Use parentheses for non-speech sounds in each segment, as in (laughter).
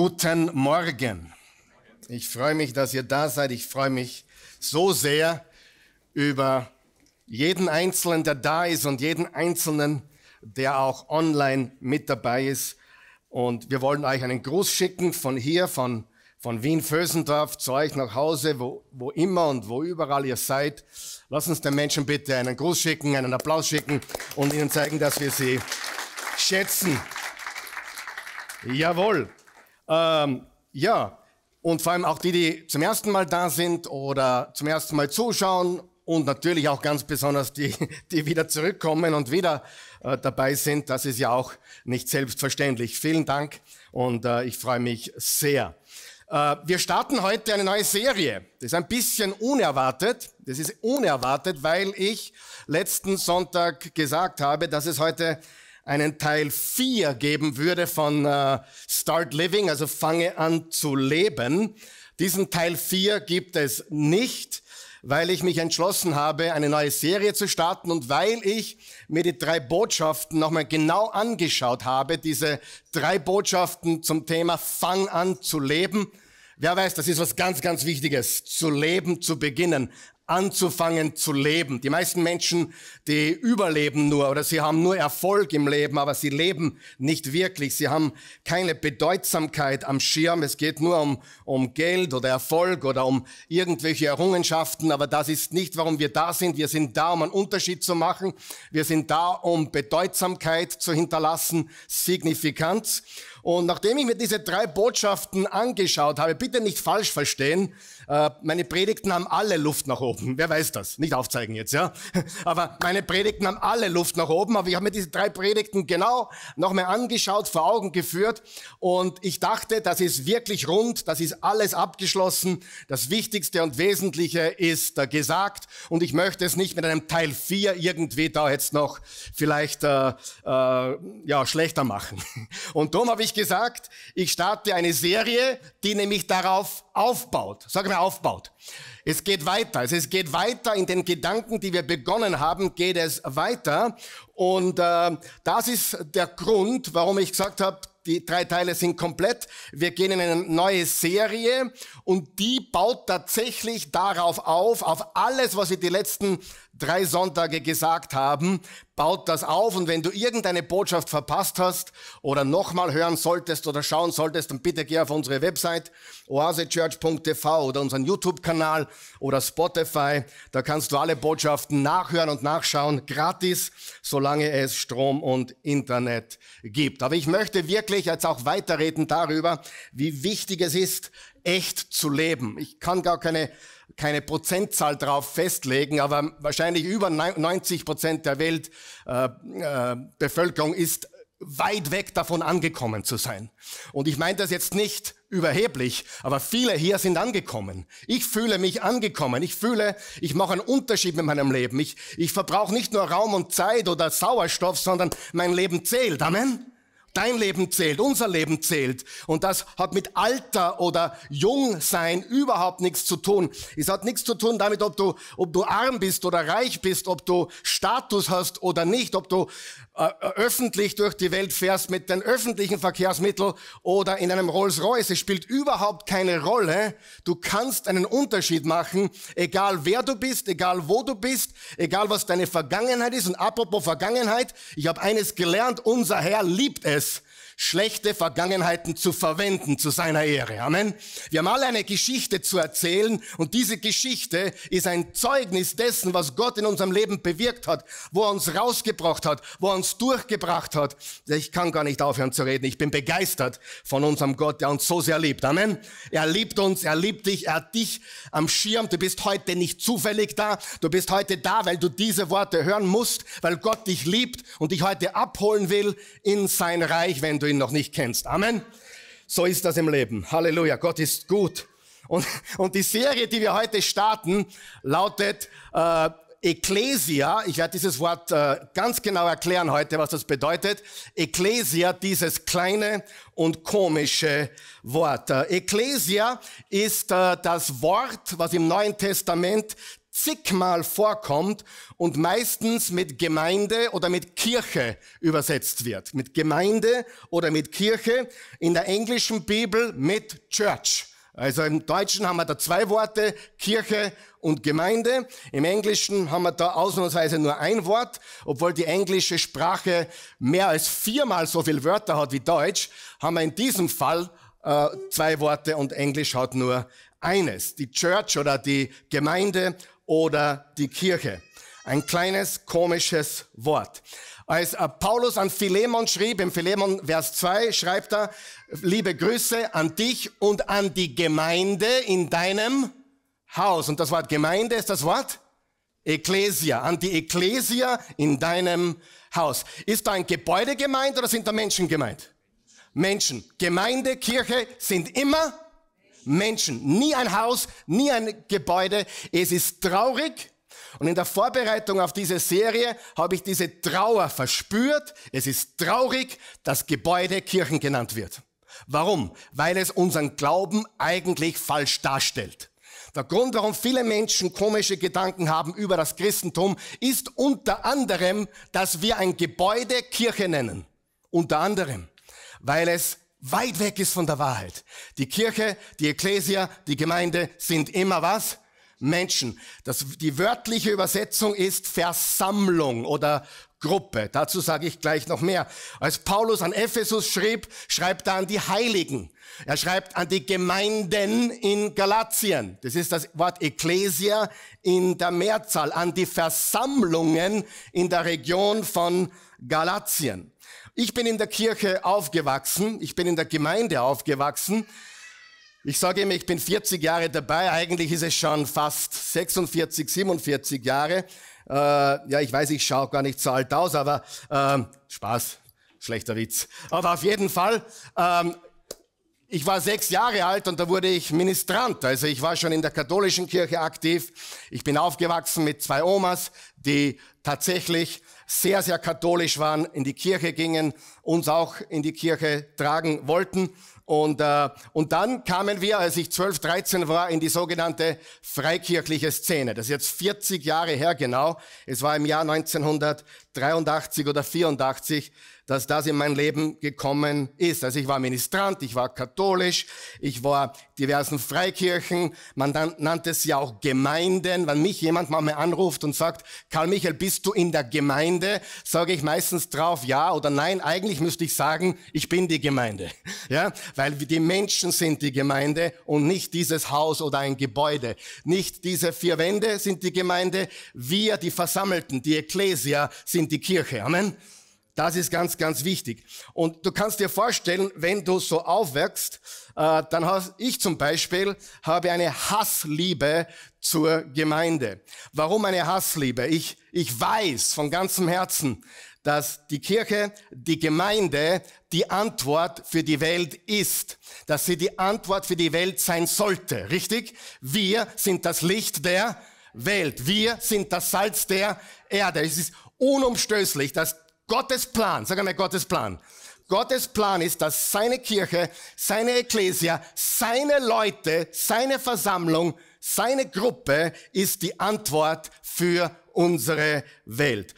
Guten Morgen. Ich freue mich, dass ihr da seid. Ich freue mich so sehr über jeden Einzelnen, der da ist und jeden Einzelnen, der auch online mit dabei ist. Und wir wollen euch einen Gruß schicken von hier, von, von Wien-Vösendorf zu euch nach Hause, wo, wo immer und wo überall ihr seid. Lasst uns den Menschen bitte einen Gruß schicken, einen Applaus schicken und ihnen zeigen, dass wir sie schätzen. Jawohl. Ähm, ja, und vor allem auch die, die zum ersten Mal da sind oder zum ersten Mal zuschauen und natürlich auch ganz besonders die, (laughs) die wieder zurückkommen und wieder äh, dabei sind. Das ist ja auch nicht selbstverständlich. Vielen Dank und äh, ich freue mich sehr. Äh, wir starten heute eine neue Serie. Das ist ein bisschen unerwartet. Das ist unerwartet, weil ich letzten Sonntag gesagt habe, dass es heute einen Teil 4 geben würde von äh, Start Living, also fange an zu leben. Diesen Teil 4 gibt es nicht, weil ich mich entschlossen habe, eine neue Serie zu starten und weil ich mir die drei Botschaften nochmal genau angeschaut habe, diese drei Botschaften zum Thema Fang an zu leben. Wer weiß, das ist was ganz, ganz Wichtiges, zu leben, zu beginnen, anzufangen zu leben. Die meisten Menschen, die überleben nur oder sie haben nur Erfolg im Leben, aber sie leben nicht wirklich. Sie haben keine Bedeutsamkeit am Schirm. Es geht nur um, um Geld oder Erfolg oder um irgendwelche Errungenschaften, aber das ist nicht, warum wir da sind. Wir sind da, um einen Unterschied zu machen. Wir sind da, um Bedeutsamkeit zu hinterlassen, Signifikanz. Und nachdem ich mir diese drei Botschaften angeschaut habe, bitte nicht falsch verstehen, äh, meine Predigten haben alle Luft nach oben. Wer weiß das? Nicht aufzeigen jetzt, ja? (laughs) Aber meine Predigten haben alle Luft nach oben. Aber ich habe mir diese drei Predigten genau nochmal angeschaut, vor Augen geführt. Und ich dachte, das ist wirklich rund, das ist alles abgeschlossen. Das Wichtigste und Wesentliche ist äh, gesagt. Und ich möchte es nicht mit einem Teil 4 irgendwie da jetzt noch vielleicht äh, äh ja, schlechter machen. (laughs) Und darum habe ich gesagt, ich starte eine Serie, die nämlich darauf aufbaut. Sag mal aufbaut. Es geht weiter. Also es geht weiter in den Gedanken, die wir begonnen haben, geht es weiter. Und äh, das ist der Grund, warum ich gesagt habe, die drei Teile sind komplett. Wir gehen in eine neue Serie und die baut tatsächlich darauf auf, auf alles, was wir die letzten drei Sonntage gesagt haben, baut das auf. Und wenn du irgendeine Botschaft verpasst hast oder nochmal hören solltest oder schauen solltest, dann bitte geh auf unsere Website oasechurch.tv oder unseren YouTube-Kanal oder Spotify. Da kannst du alle Botschaften nachhören und nachschauen, gratis, solange es Strom und Internet gibt. Aber ich möchte wirklich jetzt auch weiterreden darüber, wie wichtig es ist, echt zu leben. Ich kann gar keine keine Prozentzahl drauf festlegen, aber wahrscheinlich über 90 Prozent der Weltbevölkerung äh, äh, ist weit weg davon angekommen zu sein. Und ich meine das jetzt nicht überheblich, aber viele hier sind angekommen. Ich fühle mich angekommen. Ich fühle, ich mache einen Unterschied mit meinem Leben. Ich, ich verbrauche nicht nur Raum und Zeit oder Sauerstoff, sondern mein Leben zählt. Amen. Dein Leben zählt, unser Leben zählt. Und das hat mit Alter oder Jungsein überhaupt nichts zu tun. Es hat nichts zu tun damit, ob du, ob du arm bist oder reich bist, ob du Status hast oder nicht, ob du äh, öffentlich durch die Welt fährst mit den öffentlichen Verkehrsmitteln oder in einem Rolls-Royce. Es spielt überhaupt keine Rolle. Du kannst einen Unterschied machen, egal wer du bist, egal wo du bist, egal was deine Vergangenheit ist. Und apropos Vergangenheit, ich habe eines gelernt, unser Herr liebt es, schlechte Vergangenheiten zu verwenden zu seiner Ehre. Amen. Wir haben alle eine Geschichte zu erzählen und diese Geschichte ist ein Zeugnis dessen, was Gott in unserem Leben bewirkt hat, wo er uns rausgebracht hat, wo er uns durchgebracht hat. Ich kann gar nicht aufhören zu reden. Ich bin begeistert von unserem Gott, der uns so sehr liebt. Amen. Er liebt uns, er liebt dich, er hat dich am Schirm. Du bist heute nicht zufällig da. Du bist heute da, weil du diese Worte hören musst, weil Gott dich liebt und dich heute abholen will in sein Reich, wenn du ihn noch nicht kennst. Amen. So ist das im Leben. Halleluja. Gott ist gut. Und, und die Serie, die wir heute starten, lautet äh, Ecclesia. Ich werde dieses Wort äh, ganz genau erklären heute, was das bedeutet. Ecclesia, dieses kleine und komische Wort. Äh, Ecclesia ist äh, das Wort, was im Neuen Testament zigmal vorkommt und meistens mit Gemeinde oder mit Kirche übersetzt wird. Mit Gemeinde oder mit Kirche, in der englischen Bibel mit Church. Also im Deutschen haben wir da zwei Worte, Kirche und Gemeinde. Im Englischen haben wir da ausnahmsweise nur ein Wort, obwohl die englische Sprache mehr als viermal so viele Wörter hat wie Deutsch, haben wir in diesem Fall äh, zwei Worte und Englisch hat nur eines. Die Church oder die Gemeinde oder die Kirche. Ein kleines komisches Wort. Als äh, Paulus an Philemon schrieb, im Philemon Vers 2 schreibt er, liebe Grüße an dich und an die Gemeinde in deinem Haus. Und das Wort Gemeinde ist das Wort Ecclesia, an die Ecclesia in deinem Haus. Ist da ein Gebäude gemeint oder sind da Menschen gemeint? Menschen. Gemeinde, Kirche sind immer Menschen, nie ein Haus, nie ein Gebäude. Es ist traurig. Und in der Vorbereitung auf diese Serie habe ich diese Trauer verspürt. Es ist traurig, dass Gebäude Kirchen genannt wird. Warum? Weil es unseren Glauben eigentlich falsch darstellt. Der Grund, warum viele Menschen komische Gedanken haben über das Christentum, ist unter anderem, dass wir ein Gebäude Kirche nennen. Unter anderem, weil es weit weg ist von der Wahrheit. Die Kirche, die Ekklesia, die Gemeinde sind immer was? Menschen. Das, die wörtliche Übersetzung ist Versammlung oder Gruppe. Dazu sage ich gleich noch mehr. Als Paulus an Ephesus schrieb, schreibt er an die Heiligen. Er schreibt an die Gemeinden in Galatien. Das ist das Wort Ecclesia in der Mehrzahl. An die Versammlungen in der Region von Galatien. Ich bin in der Kirche aufgewachsen, ich bin in der Gemeinde aufgewachsen. Ich sage immer, ich bin 40 Jahre dabei, eigentlich ist es schon fast 46, 47 Jahre. Äh, ja, ich weiß, ich schaue gar nicht so alt aus, aber äh, Spaß, schlechter Witz. Aber auf jeden Fall, ähm, ich war sechs Jahre alt und da wurde ich Ministrant. Also ich war schon in der katholischen Kirche aktiv. Ich bin aufgewachsen mit zwei Omas, die tatsächlich sehr, sehr katholisch waren, in die Kirche gingen, uns auch in die Kirche tragen wollten. Und, äh, und dann kamen wir, als ich 12, 13 war, in die sogenannte freikirchliche Szene. Das ist jetzt 40 Jahre her genau. Es war im Jahr 1983 oder 84 dass das in mein Leben gekommen ist. Also ich war Ministrant, ich war katholisch, ich war diversen Freikirchen, man nannte es ja auch Gemeinden. Wenn mich jemand mal anruft und sagt, Karl Michael, bist du in der Gemeinde? Sage ich meistens drauf ja oder nein. Eigentlich müsste ich sagen, ich bin die Gemeinde. (laughs) Ja, weil die Menschen sind die Gemeinde und nicht dieses Haus oder ein Gebäude. Nicht diese vier Wände sind die Gemeinde. Wir, die Versammelten, die Ekklesia, sind die Kirche. Amen. Das ist ganz, ganz wichtig. Und du kannst dir vorstellen, wenn du so aufwächst, äh, dann habe ich zum Beispiel habe eine Hassliebe zur Gemeinde. Warum eine Hassliebe? Ich, ich weiß von ganzem Herzen, dass die Kirche, die Gemeinde die Antwort für die Welt ist, dass sie die Antwort für die Welt sein sollte, richtig? Wir sind das Licht der Welt, wir sind das Salz der Erde. Es ist unumstößlich, dass Gottes Plan, sag einmal Gottes Plan. Gottes Plan ist, dass seine Kirche, seine Ekklesia, seine Leute, seine Versammlung, seine Gruppe ist die Antwort für unsere Welt.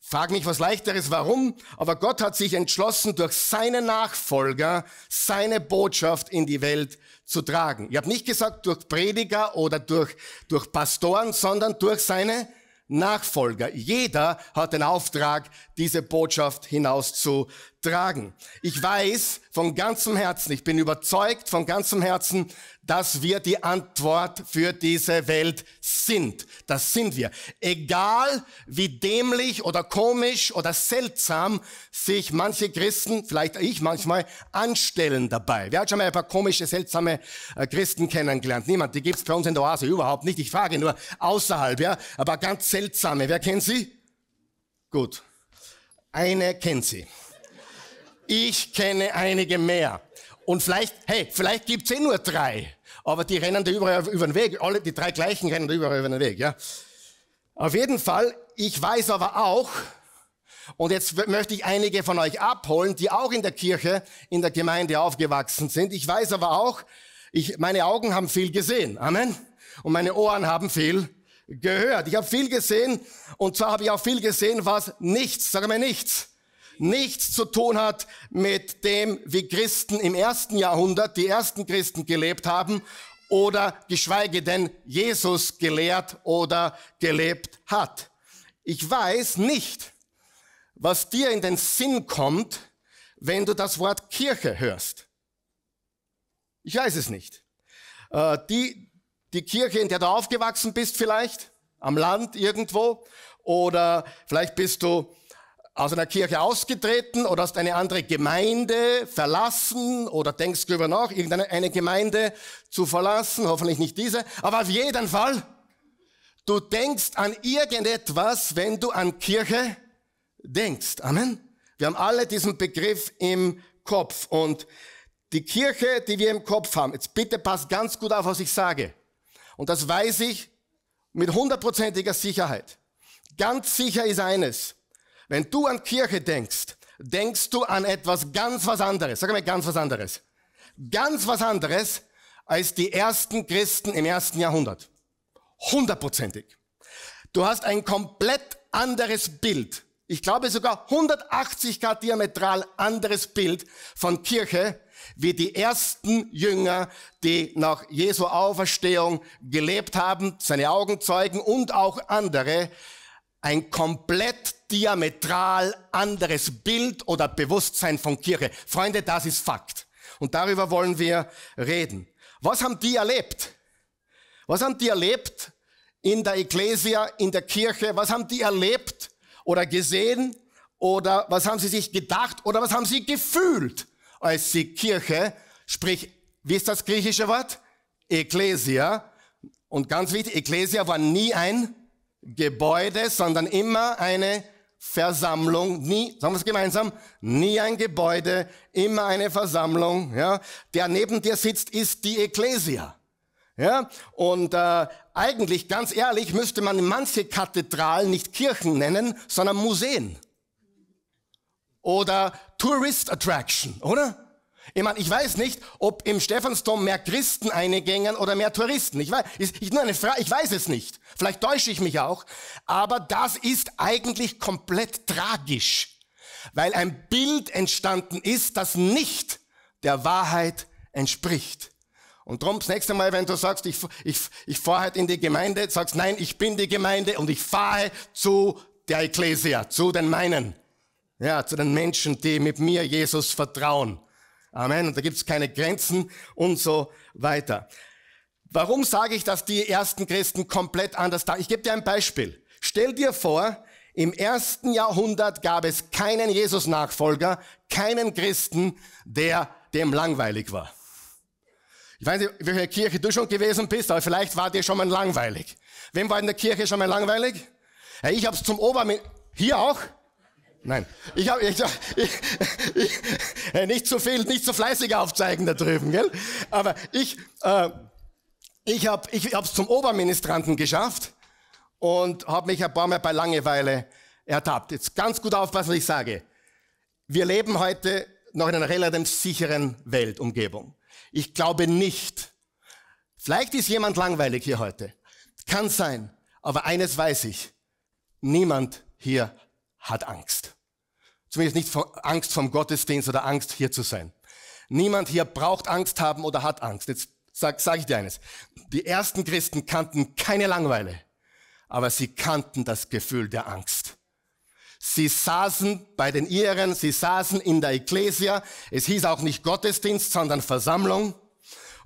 Frag mich was leichteres, warum? Aber Gott hat sich entschlossen, durch seine Nachfolger seine Botschaft in die Welt zu tragen. Ich habe nicht gesagt durch Prediger oder durch, durch Pastoren, sondern durch seine Nachfolger. Jeder hat den Auftrag, diese Botschaft hinaus zu tragen. Ich weiß von ganzem Herzen, ich bin überzeugt von ganzem Herzen, dass wir die Antwort für diese Welt sind. Das sind wir. Egal wie dämlich oder komisch oder seltsam sich manche Christen, vielleicht ich manchmal, anstellen dabei. Wer hat schon mal ein paar komische, seltsame äh, Christen kennengelernt? Niemand. Die gibt es bei uns in der Oase überhaupt nicht. Ich frage nur außerhalb, ja. Aber ganz seltsame. Wer kennt sie? Gut. Eine kennt sie. Ich kenne einige mehr. Und vielleicht, hey, vielleicht gibt's eh nur drei, aber die rennen da überall über den Weg. Alle die drei gleichen rennen da überall über den Weg. Ja? Auf jeden Fall, ich weiß aber auch, und jetzt möchte ich einige von euch abholen, die auch in der Kirche, in der Gemeinde aufgewachsen sind. Ich weiß aber auch, ich, meine Augen haben viel gesehen. Amen. Und meine Ohren haben viel gehört. Ich habe viel gesehen und zwar habe ich auch viel gesehen, was nichts, sage mal nichts, nichts zu tun hat mit dem, wie Christen im ersten Jahrhundert, die ersten Christen gelebt haben oder geschweige denn Jesus gelehrt oder gelebt hat. Ich weiß nicht, was dir in den Sinn kommt, wenn du das Wort Kirche hörst. Ich weiß es nicht. Äh, die, die Kirche, in der du aufgewachsen bist vielleicht, am Land irgendwo, oder vielleicht bist du aus einer Kirche ausgetreten oder hast eine andere Gemeinde verlassen oder denkst darüber nach, irgendeine Gemeinde zu verlassen, hoffentlich nicht diese, aber auf jeden Fall, du denkst an irgendetwas, wenn du an Kirche denkst. Amen. Wir haben alle diesen Begriff im Kopf und die Kirche, die wir im Kopf haben, jetzt bitte passt ganz gut auf, was ich sage. Und das weiß ich mit hundertprozentiger Sicherheit. Ganz sicher ist eines, wenn du an Kirche denkst, denkst du an etwas ganz was anderes. Sag mal ganz was anderes. Ganz was anderes als die ersten Christen im ersten Jahrhundert. Hundertprozentig. Du hast ein komplett anderes Bild. Ich glaube sogar 180 Grad diametral anderes Bild von Kirche wie die ersten Jünger, die nach Jesu Auferstehung gelebt haben, seine Augenzeugen und auch andere, ein komplett diametral anderes Bild oder Bewusstsein von Kirche. Freunde, das ist Fakt. Und darüber wollen wir reden. Was haben die erlebt? Was haben die erlebt in der Ekklesia, in der Kirche? Was haben die erlebt oder gesehen? Oder was haben sie sich gedacht? Oder was haben sie gefühlt, als sie Kirche, sprich, wie ist das griechische Wort? Ekklesia. Und ganz wichtig, Ekklesia war nie ein Gebäude, sondern immer eine Versammlung, nie, sagen wir es gemeinsam, nie ein Gebäude, immer eine Versammlung, ja. Der neben dir sitzt, ist die Ekklesia. Ja, und äh, eigentlich, ganz ehrlich, müsste man manche Kathedralen nicht Kirchen nennen, sondern Museen. Oder Tourist Attraction, oder? Ich meine, ich weiß nicht, ob im Stephansdom mehr Christen eingängen oder mehr Touristen. Ich weiß, ich, nur eine Frage, ich weiß es nicht. Vielleicht täusche ich mich auch. Aber das ist eigentlich komplett tragisch, weil ein Bild entstanden ist, das nicht der Wahrheit entspricht. Und drum, das nächste Mal, wenn du sagst, ich, ich, ich fahre halt in die Gemeinde, sagst, nein, ich bin die Gemeinde und ich fahre zu der Ekklesia, zu den meinen. Ja, zu den Menschen, die mit mir Jesus vertrauen. Amen. Und da gibt es keine Grenzen und so weiter. Warum sage ich, dass die ersten Christen komplett anders da? Ich gebe dir ein Beispiel. Stell dir vor, im ersten Jahrhundert gab es keinen Jesus-Nachfolger, keinen Christen, der dem langweilig war. Ich weiß nicht, welche Kirche du schon gewesen bist, aber vielleicht war dir schon mal langweilig. Wem war in der Kirche schon mal langweilig? Ja, ich habe es zum Obermin... Hier auch? Nein. Ich habe ich, ich, ich, nicht zu viel, nicht zu fleißig aufzeigen da drüben, gell? Aber ich, äh, ich habe es ich hab's zum Oberministranten geschafft und habe mich ein paar Mal bei Langeweile ertappt. Jetzt ganz gut aufpassen, was ich sage. Wir leben heute noch in einer relativ sicheren Weltumgebung. Ich glaube nicht. Vielleicht ist jemand langweilig hier heute. Kann sein. Aber eines weiß ich. Niemand hier hat Angst. Zumindest nicht vor Angst vom Gottesdienst oder Angst hier zu sein. Niemand hier braucht Angst haben oder hat Angst. Jetzt sage sag ich dir eines. Die ersten Christen kannten keine Langeweile, aber sie kannten das Gefühl der Angst. Sie saßen bei den Iren, sie saßen in der Ekklesia. Es hieß auch nicht Gottesdienst, sondern Versammlung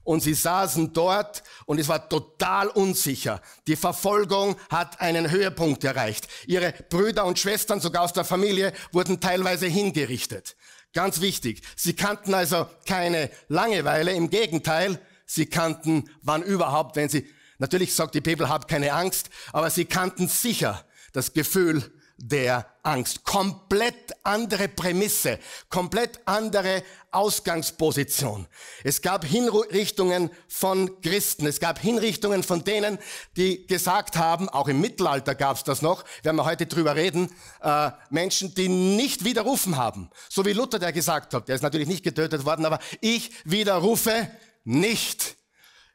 und sie saßen dort und es war total unsicher. Die Verfolgung hat einen Höhepunkt erreicht. Ihre Brüder und Schwestern, sogar aus der Familie, wurden teilweise hingerichtet. Ganz wichtig, sie kannten also keine Langeweile, im Gegenteil, sie kannten, wann überhaupt, wenn sie, natürlich sagt die Bibel, habt keine Angst, aber sie kannten sicher das Gefühl der Angst. Komplett andere Prämisse, komplett andere Ausgangsposition. Es gab Hinrichtungen von Christen, es gab Hinrichtungen von denen, die gesagt haben, auch im Mittelalter gab es das noch, werden wir heute drüber reden, äh, Menschen, die nicht widerrufen haben. So wie Luther, der gesagt hat, der ist natürlich nicht getötet worden, aber ich widerrufe nicht.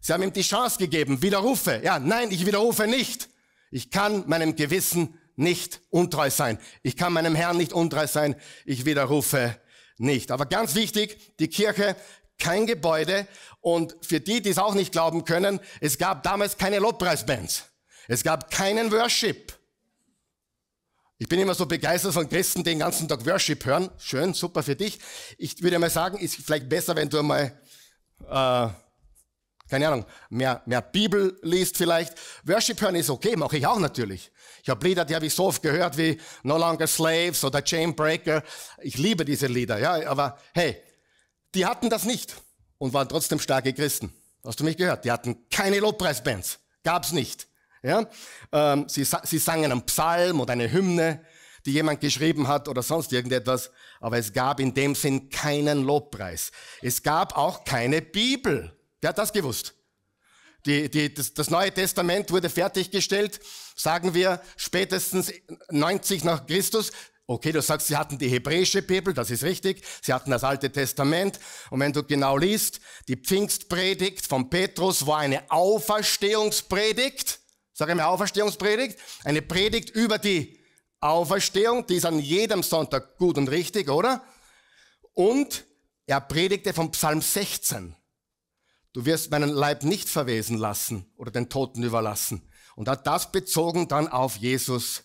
Sie haben ihm die Chance gegeben, widerrufe. Ja, nein, ich widerrufe nicht. Ich kann meinem Gewissen nicht untreu sein. Ich kann meinem Herrn nicht untreu sein. Ich widerrufe nicht. Aber ganz wichtig, die Kirche, kein Gebäude. Und für die, die es auch nicht glauben können, es gab damals keine Lobpreisbands. Es gab keinen Worship. Ich bin immer so begeistert von Christen, die den ganzen Tag Worship hören. Schön, super für dich. Ich würde mal sagen, ist vielleicht besser, wenn du mal äh, keine Ahnung, mehr, mehr Bibel liest vielleicht. Worship hören ist okay, mache ich auch natürlich. Ich habe Lieder, die habe ich so oft gehört wie No Longer Slaves oder Chainbreaker. Ich liebe diese Lieder, ja, aber hey, die hatten das nicht und waren trotzdem starke Christen. Hast du mich gehört? Die hatten keine Lobpreisbands. Gab's nicht. Ja? Ähm, sie, sie sangen einen Psalm oder eine Hymne, die jemand geschrieben hat oder sonst irgendetwas. Aber es gab in dem Sinn keinen Lobpreis. Es gab auch keine Bibel. Der hat das gewusst. Die, die, das, das Neue Testament wurde fertiggestellt, sagen wir, spätestens 90 nach Christus. Okay, du sagst, sie hatten die hebräische Bibel, das ist richtig. Sie hatten das Alte Testament. Und wenn du genau liest, die Pfingstpredigt von Petrus war eine Auferstehungspredigt. Sage mir Auferstehungspredigt. Eine Predigt über die Auferstehung. Die ist an jedem Sonntag gut und richtig, oder? Und er predigte vom Psalm 16. Du wirst meinen Leib nicht verwesen lassen oder den Toten überlassen. Und hat das bezogen dann auf Jesus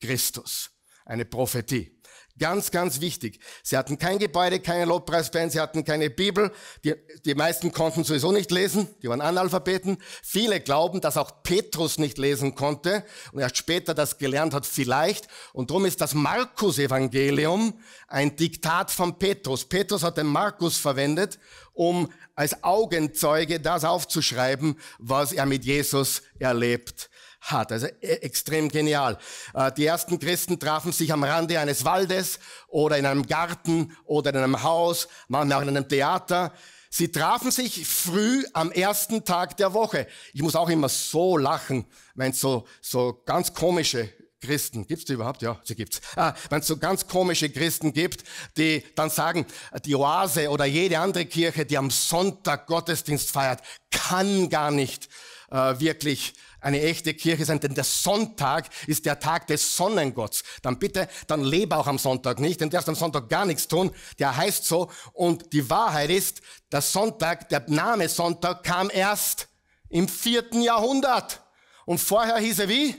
Christus. Eine Prophetie. Ganz, ganz wichtig. Sie hatten kein Gebäude, keine Lobpreisband, sie hatten keine Bibel. Die, die meisten konnten sowieso nicht lesen, die waren Analphabeten. Viele glauben, dass auch Petrus nicht lesen konnte und erst später das gelernt hat, vielleicht. Und darum ist das Markus-Evangelium ein Diktat von Petrus. Petrus hat den Markus verwendet, um als Augenzeuge das aufzuschreiben, was er mit Jesus erlebt hat. Also äh, extrem genial. Äh, die ersten Christen trafen sich am Rande eines Waldes oder in einem Garten oder in einem Haus, manchmal auch in einem Theater. Sie trafen sich früh am ersten Tag der Woche. Ich muss auch immer so lachen, wenn so, so ganz komische Christen, gibt's die überhaupt? Ja, sie gibt's. Ah, wenn es so ganz komische Christen gibt, die dann sagen, die Oase oder jede andere Kirche, die am Sonntag Gottesdienst feiert, kann gar nicht äh, wirklich eine echte Kirche sein, denn der Sonntag ist der Tag des Sonnengotts. Dann bitte, dann lebe auch am Sonntag nicht, denn du darfst am Sonntag gar nichts tun. Der heißt so. Und die Wahrheit ist, der Sonntag, der Name Sonntag kam erst im vierten Jahrhundert. Und vorher hieß er wie?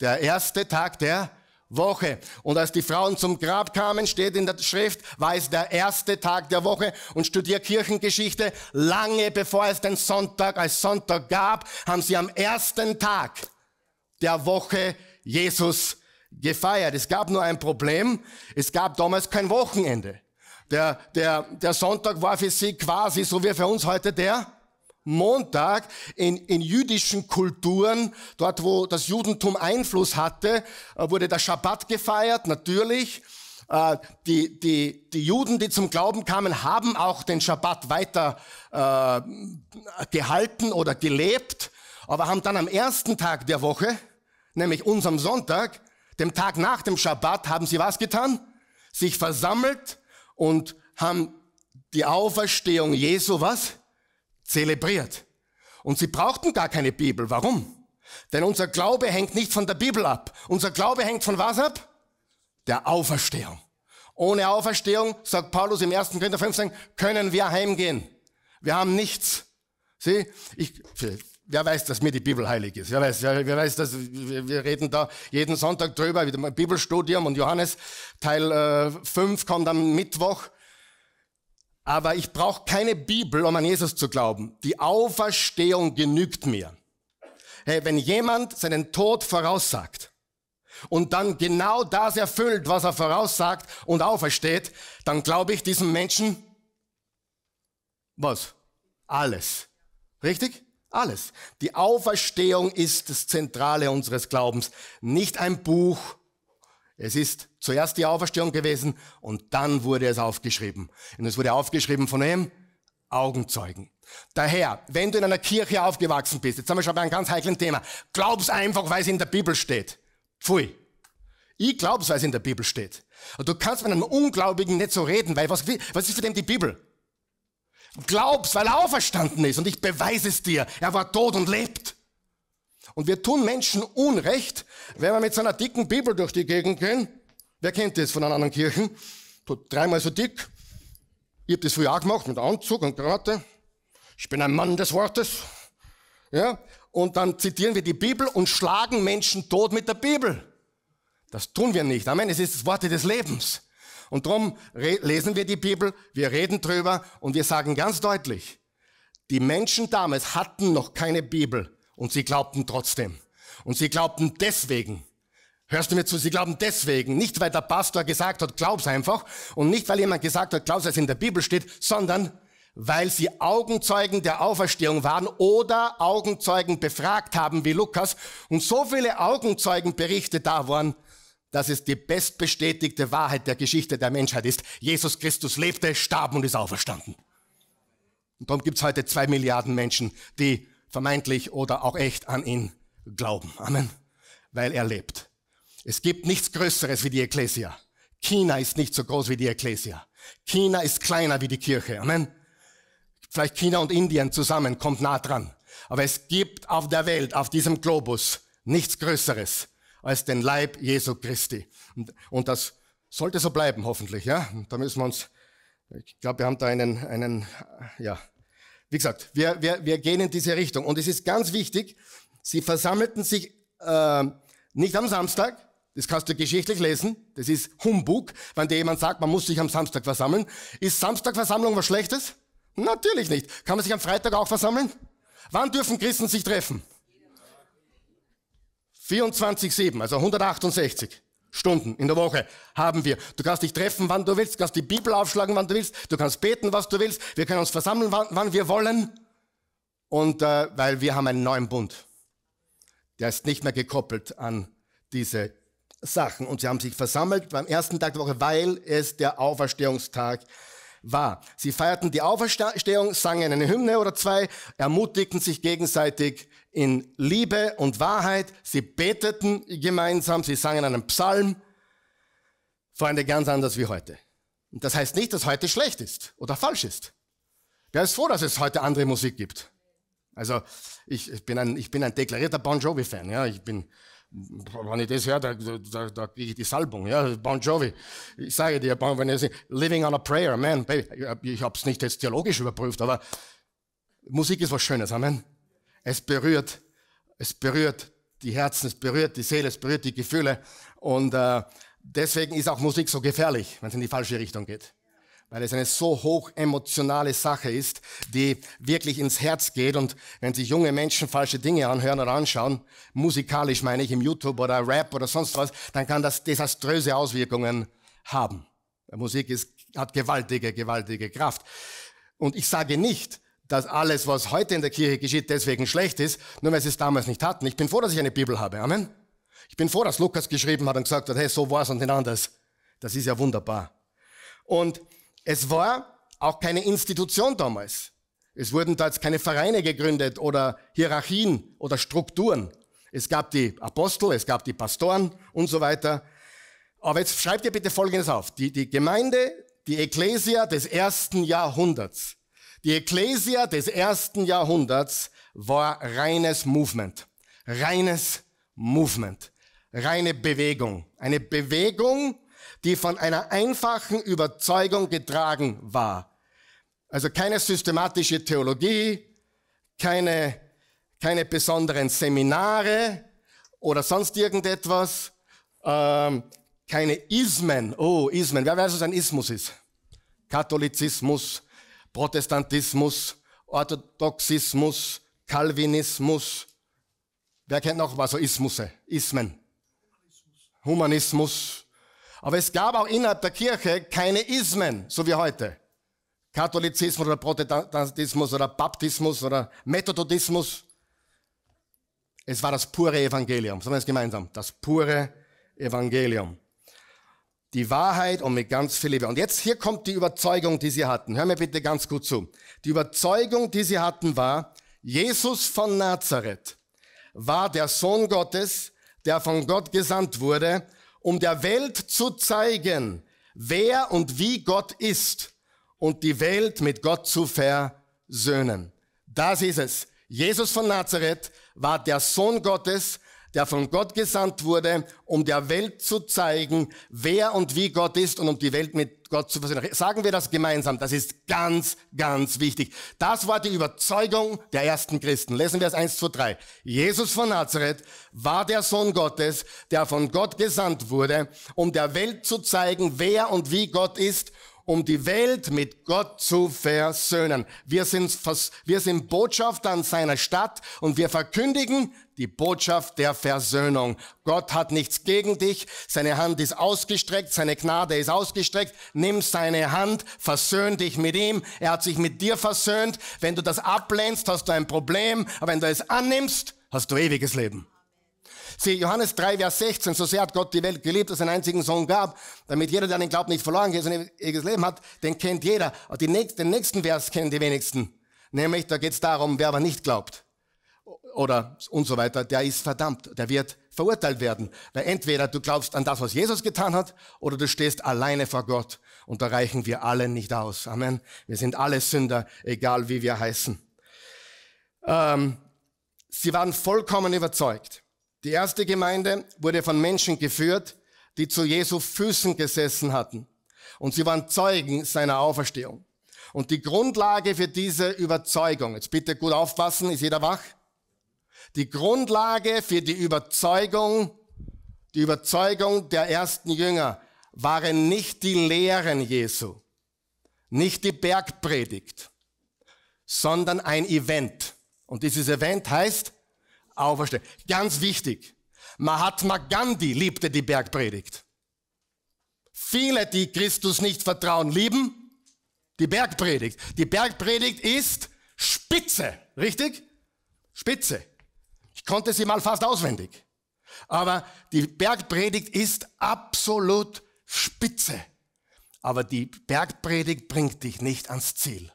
Der erste Tag der Woche. Und als die Frauen zum Grab kamen, steht in der Schrift, war es der erste Tag der Woche und studiert Kirchengeschichte. Lange bevor es den Sonntag als Sonntag gab, haben sie am ersten Tag der Woche Jesus gefeiert. Es gab nur ein Problem. Es gab damals kein Wochenende. Der, der, der Sonntag war für sie quasi, so wie für uns heute der Montag in, in jüdischen Kulturen, dort wo das Judentum Einfluss hatte, äh, wurde der Schabbat gefeiert, natürlich. Äh, die, die, die Juden, die zum Glauben kamen, haben auch den Schabbat weiter äh, gehalten oder gelebt, aber haben dann am ersten Tag der Woche, nämlich unserem Sonntag, dem Tag nach dem Schabbat, haben sie was getan? Sich versammelt und haben die Auferstehung Jesu was? zelebriert. Und sie brauchten gar keine Bibel. Warum? Denn unser Glaube hängt nicht von der Bibel ab. Unser Glaube hängt von was ab? Der Auferstehung. Ohne Auferstehung, sagt Paulus im 1. Korinther 15, können wir heimgehen. Wir haben nichts. Sieh, ich, wer weiß, dass mir die Bibel heilig ist? Wer weiß, wer, wer weiß dass wir reden da jeden Sonntag drüber, wieder Bibelstudium und Johannes Teil äh, 5 kommt am Mittwoch aber ich brauche keine Bibel, um an Jesus zu glauben. Die Auferstehung genügt mir. Hey, wenn jemand seinen Tod voraussagt und dann genau das erfüllt, was er voraussagt und aufersteht, dann glaube ich diesem Menschen was? Alles. Richtig? Alles. Die Auferstehung ist das Zentrale unseres Glaubens. Nicht ein Buch, es ist zuerst die Auferstehung gewesen und dann wurde es aufgeschrieben. Und es wurde aufgeschrieben von wem? Augenzeugen. Daher, wenn du in einer Kirche aufgewachsen bist, jetzt haben wir schon bei einem ganz heiklen Thema, glaub's einfach, weil es in der Bibel steht. Pfui. Ich glaub's, weil es in der Bibel steht. Und du kannst mit einem Ungläubigen nicht so reden, weil was, was ist für den die Bibel? Glaub's, weil er auferstanden ist und ich beweise es dir. Er war tot und lebt. Und wir tun Menschen Unrecht, wenn wir mit so einer dicken Bibel durch die Gegend gehen. Wer kennt das von den anderen Kirchen? Tut dreimal so dick. Ich habe das früher auch gemacht mit Anzug und Krawatte. Ich bin ein Mann des Wortes. Ja? Und dann zitieren wir die Bibel und schlagen Menschen tot mit der Bibel. Das tun wir nicht. Amen. Es ist das Worte des Lebens. Und darum lesen wir die Bibel, wir reden drüber und wir sagen ganz deutlich, die Menschen damals hatten noch keine Bibel. Und sie glaubten trotzdem. Und sie glaubten deswegen. Hörst du mir zu? Sie glauben deswegen. Nicht, weil der Pastor gesagt hat, glaub's einfach. Und nicht, weil jemand gesagt hat, glaub's, als in der Bibel steht, sondern weil sie Augenzeugen der Auferstehung waren oder Augenzeugen befragt haben wie Lukas und so viele Augenzeugenberichte da waren, dass es die bestbestätigte Wahrheit der Geschichte der Menschheit ist. Jesus Christus lebte, starb und ist auferstanden. Und darum gibt's heute zwei Milliarden Menschen, die vermeintlich oder auch echt an ihn glauben. Amen. Weil er lebt. Es gibt nichts Größeres wie die Ekklesia. China ist nicht so groß wie die Ekklesia. China ist kleiner wie die Kirche. Amen. Vielleicht China und Indien zusammen kommt nah dran. Aber es gibt auf der Welt, auf diesem Globus, nichts Größeres als den Leib Jesu Christi. Und, und das sollte so bleiben, hoffentlich, ja. da müssen wir uns, ich glaube, wir haben da einen, einen, ja, wie gesagt, wir, wir, wir gehen in diese Richtung. Und es ist ganz wichtig, sie versammelten sich äh, nicht am Samstag, das kannst du geschichtlich lesen, das ist Humbug, wenn dir jemand sagt, man muss sich am Samstag versammeln. Ist Samstagversammlung was Schlechtes? Natürlich nicht. Kann man sich am Freitag auch versammeln? Wann dürfen Christen sich treffen? 24,7, also 168. Stunden in der Woche haben wir. Du kannst dich treffen, wann du willst, du kannst die Bibel aufschlagen, wann du willst, du kannst beten, was du willst, wir können uns versammeln, wann, wann wir wollen. Und äh, weil wir haben einen neuen Bund. Der ist nicht mehr gekoppelt an diese Sachen. Und sie haben sich versammelt beim ersten Tag der Woche, weil es der Auferstehungstag ist war. Sie feierten die Auferstehung, sangen eine Hymne oder zwei, ermutigten sich gegenseitig in Liebe und Wahrheit. Sie beteten gemeinsam, sie sangen einen Psalm. Freunde, ganz anders wie heute. Und das heißt nicht, dass heute schlecht ist oder falsch ist. Wer ist froh, dass es heute andere Musik gibt? Also ich, ich bin, ein, ich bin ein deklarierter Bon Jovi-Fan. Ja? Ich bin wenn ich das höre, da, da, da kriege ich die Salbung, ja, Bon Jovi. Ich sage dir, wenn ich Living on a Prayer, man, baby, ich habe es nicht jetzt theologisch überprüft, aber Musik ist was Schönes, Amen. Es berührt, es berührt die Herzen, es berührt die Seele, es berührt die Gefühle und äh, deswegen ist auch Musik so gefährlich, wenn es in die falsche Richtung geht weil es eine so hoch emotionale Sache ist, die wirklich ins Herz geht. Und wenn sich junge Menschen falsche Dinge anhören oder anschauen, musikalisch meine ich im YouTube oder Rap oder sonst was, dann kann das desaströse Auswirkungen haben. Musik ist, hat gewaltige, gewaltige Kraft. Und ich sage nicht, dass alles, was heute in der Kirche geschieht, deswegen schlecht ist, nur weil sie es damals nicht hatten. Ich bin froh, dass ich eine Bibel habe. Amen. Ich bin froh, dass Lukas geschrieben hat und gesagt hat, hey, so war es und nicht anders. Das ist ja wunderbar. Und es war auch keine Institution damals. Es wurden da jetzt keine Vereine gegründet oder Hierarchien oder Strukturen. Es gab die Apostel, es gab die Pastoren und so weiter. Aber jetzt schreibt ihr bitte Folgendes auf. Die, die Gemeinde, die Ekklesia des ersten Jahrhunderts. Die Ekklesia des ersten Jahrhunderts war reines Movement. Reines Movement. Reine Bewegung. Eine Bewegung, die von einer einfachen Überzeugung getragen war. Also keine systematische Theologie, keine, keine besonderen Seminare oder sonst irgendetwas, ähm, keine Ismen. Oh, Ismen. Wer weiß, was ein Ismus ist? Katholizismus, Protestantismus, Orthodoxismus, Calvinismus. Wer kennt noch was so Ismusse? Ismen. Humanismus. Aber es gab auch innerhalb der Kirche keine Ismen, so wie heute. Katholizismus oder Protestantismus oder Baptismus oder Methodismus. Es war das pure Evangelium. Sagen wir es gemeinsam. Das pure Evangelium. Die Wahrheit und mit ganz viel Liebe. Und jetzt hier kommt die Überzeugung, die sie hatten. Hör mir bitte ganz gut zu. Die Überzeugung, die sie hatten, war, Jesus von Nazareth war der Sohn Gottes, der von Gott gesandt wurde, um der Welt zu zeigen, wer und wie Gott ist und die Welt mit Gott zu versöhnen. Das ist es. Jesus von Nazareth war der Sohn Gottes, der von Gott gesandt wurde, um der Welt zu zeigen, wer und wie Gott ist und um die Welt mit Gott zu versöhnen. Sagen wir das gemeinsam, das ist ganz, ganz wichtig. Das war die Überzeugung der ersten Christen. Lesen wir es eins, zu drei. Jesus von Nazareth war der Sohn Gottes, der von Gott gesandt wurde, um der Welt zu zeigen, wer und wie Gott ist um die Welt mit Gott zu versöhnen. Wir sind, wir sind Botschafter an seiner Stadt und wir verkündigen die Botschaft der Versöhnung. Gott hat nichts gegen dich, seine Hand ist ausgestreckt, seine Gnade ist ausgestreckt. Nimm seine Hand, versöhn dich mit ihm, er hat sich mit dir versöhnt. Wenn du das ablehnst, hast du ein Problem, aber wenn du es annimmst, hast du ewiges Leben. Sieh, Johannes 3, Vers 16, so sehr hat Gott die Welt geliebt, dass er einen einzigen Sohn gab, damit jeder, der an den Glauben nicht verloren geht, sondern ewiges Leben hat, den kennt jeder. Und nächsten, den nächsten Vers kennen die wenigsten. Nämlich, da geht es darum, wer aber nicht glaubt oder und so weiter, der ist verdammt, der wird verurteilt werden. Weil entweder du glaubst an das, was Jesus getan hat, oder du stehst alleine vor Gott. Und da reichen wir alle nicht aus. Amen. Wir sind alle Sünder, egal wie wir heißen. Ähm, sie waren vollkommen überzeugt. Die erste Gemeinde wurde von Menschen geführt, die zu Jesu Füßen gesessen hatten. Und sie waren Zeugen seiner Auferstehung. Und die Grundlage für diese Überzeugung, jetzt bitte gut aufpassen, ist jeder wach? Die Grundlage für die Überzeugung, die Überzeugung der ersten Jünger waren nicht die Lehren Jesu, nicht die Bergpredigt, sondern ein Event. Und dieses Event heißt auferstehen. Ganz wichtig. Mahatma Gandhi liebte die Bergpredigt. Viele, die Christus nicht vertrauen, lieben die Bergpredigt. Die Bergpredigt ist Spitze, richtig? Spitze. Ich konnte sie mal fast auswendig. Aber die Bergpredigt ist absolut Spitze. Aber die Bergpredigt bringt dich nicht ans Ziel.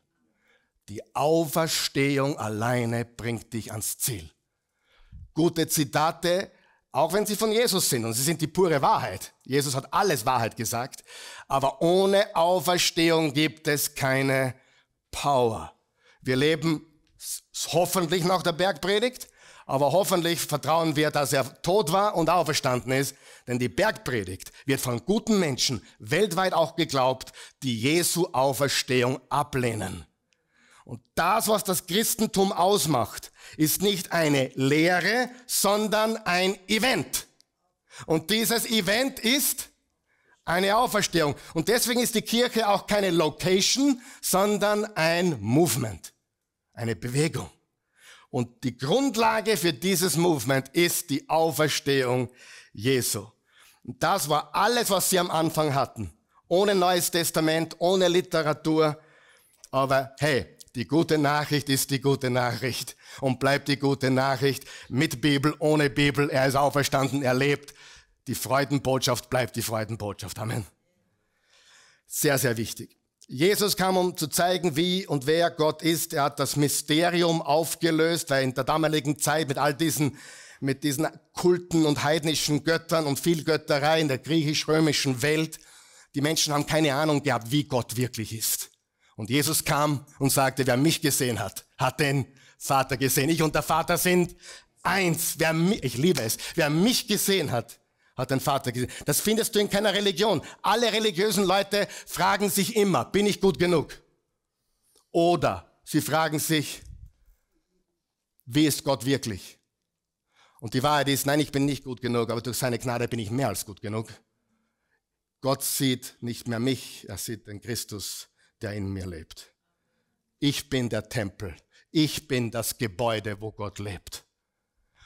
Die Auferstehung alleine bringt dich ans Ziel gute Zitate, auch wenn sie von Jesus sind und sie sind die pure Wahrheit. Jesus hat alles Wahrheit gesagt, aber ohne Auferstehung gibt es keine Power. Wir leben hoffentlich nach der Bergpredigt, aber hoffentlich vertrauen wir, dass er tot war und auferstanden ist, denn die Bergpredigt wird von guten Menschen weltweit auch geglaubt, die Jesu Auferstehung ablehnen. Und das, was das Christentum ausmacht, ist nicht eine Lehre, sondern ein Event. Und dieses Event ist eine Auferstehung. Und deswegen ist die Kirche auch keine Location, sondern ein Movement, eine Bewegung. Und die Grundlage für dieses Movement ist die Auferstehung Jesu. Und das war alles, was sie am Anfang hatten. Ohne Neues Testament, ohne Literatur. Aber hey, die gute Nachricht ist die gute Nachricht und bleibt die gute Nachricht mit Bibel, ohne Bibel. Er ist auferstanden, er lebt. Die Freudenbotschaft bleibt die Freudenbotschaft. Amen. Sehr, sehr wichtig. Jesus kam, um zu zeigen, wie und wer Gott ist. Er hat das Mysterium aufgelöst, weil in der damaligen Zeit mit all diesen, mit diesen Kulten und heidnischen Göttern und viel Götterei in der griechisch-römischen Welt, die Menschen haben keine Ahnung gehabt, wie Gott wirklich ist. Und Jesus kam und sagte, wer mich gesehen hat, hat den Vater gesehen. Ich und der Vater sind eins. Wer mich, ich liebe es. Wer mich gesehen hat, hat den Vater gesehen. Das findest du in keiner Religion. Alle religiösen Leute fragen sich immer, bin ich gut genug? Oder sie fragen sich, wie ist Gott wirklich? Und die Wahrheit ist, nein, ich bin nicht gut genug, aber durch seine Gnade bin ich mehr als gut genug. Gott sieht nicht mehr mich, er sieht den Christus der in mir lebt. Ich bin der Tempel. Ich bin das Gebäude, wo Gott lebt.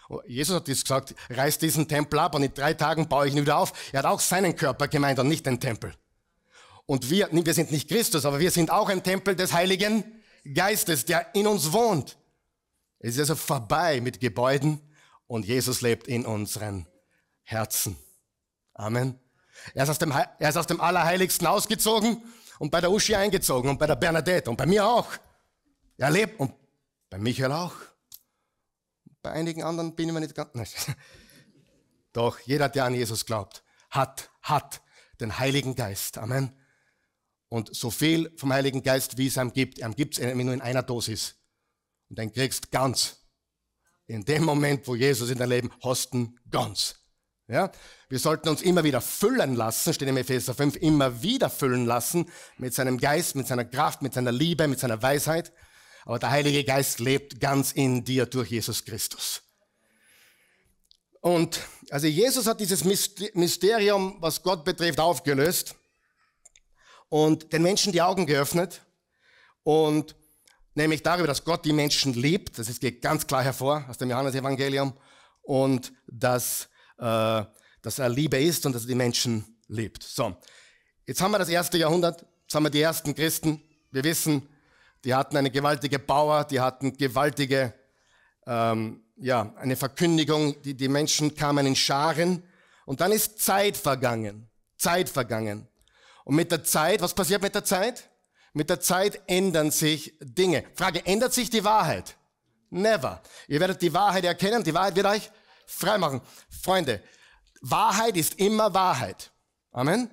Oh, Jesus hat jetzt gesagt, reiß diesen Tempel ab und in drei Tagen baue ich ihn wieder auf. Er hat auch seinen Körper gemeint und nicht den Tempel. Und wir, wir sind nicht Christus, aber wir sind auch ein Tempel des Heiligen Geistes, der in uns wohnt. Es ist also vorbei mit Gebäuden und Jesus lebt in unseren Herzen. Amen. Er ist aus dem, er ist aus dem Allerheiligsten ausgezogen und bei der Uschi eingezogen und bei der Bernadette und bei mir auch. Ja, lebt und bei Michael auch. Bei einigen anderen bin ich mir nicht ganz. Nein. Doch, jeder, der an Jesus glaubt, hat, hat den Heiligen Geist. Amen. Und so viel vom Heiligen Geist, wie es einem gibt, einem gibt es nur in einer Dosis. Und dann kriegst ganz. In dem Moment, wo Jesus in deinem Leben hosten, ganz. Ja? Wir sollten uns immer wieder füllen lassen, steht im Epheser 5, immer wieder füllen lassen mit seinem Geist, mit seiner Kraft, mit seiner Liebe, mit seiner Weisheit. Aber der Heilige Geist lebt ganz in dir durch Jesus Christus. Und also Jesus hat dieses Mysterium, was Gott betrifft, aufgelöst und den Menschen die Augen geöffnet und nämlich darüber, dass Gott die Menschen liebt, das geht ganz klar hervor aus dem Johannesevangelium und dass äh, dass er Liebe ist und dass er die Menschen liebt. So, jetzt haben wir das erste Jahrhundert, jetzt haben wir die ersten Christen. Wir wissen, die hatten eine gewaltige Bauer, die hatten gewaltige, ähm, ja, eine Verkündigung, die, die Menschen kamen in Scharen. Und dann ist Zeit vergangen, Zeit vergangen. Und mit der Zeit, was passiert mit der Zeit? Mit der Zeit ändern sich Dinge. Frage, ändert sich die Wahrheit? Never. Ihr werdet die Wahrheit erkennen, die Wahrheit wird euch freimachen. Freunde, Wahrheit ist immer Wahrheit. Amen.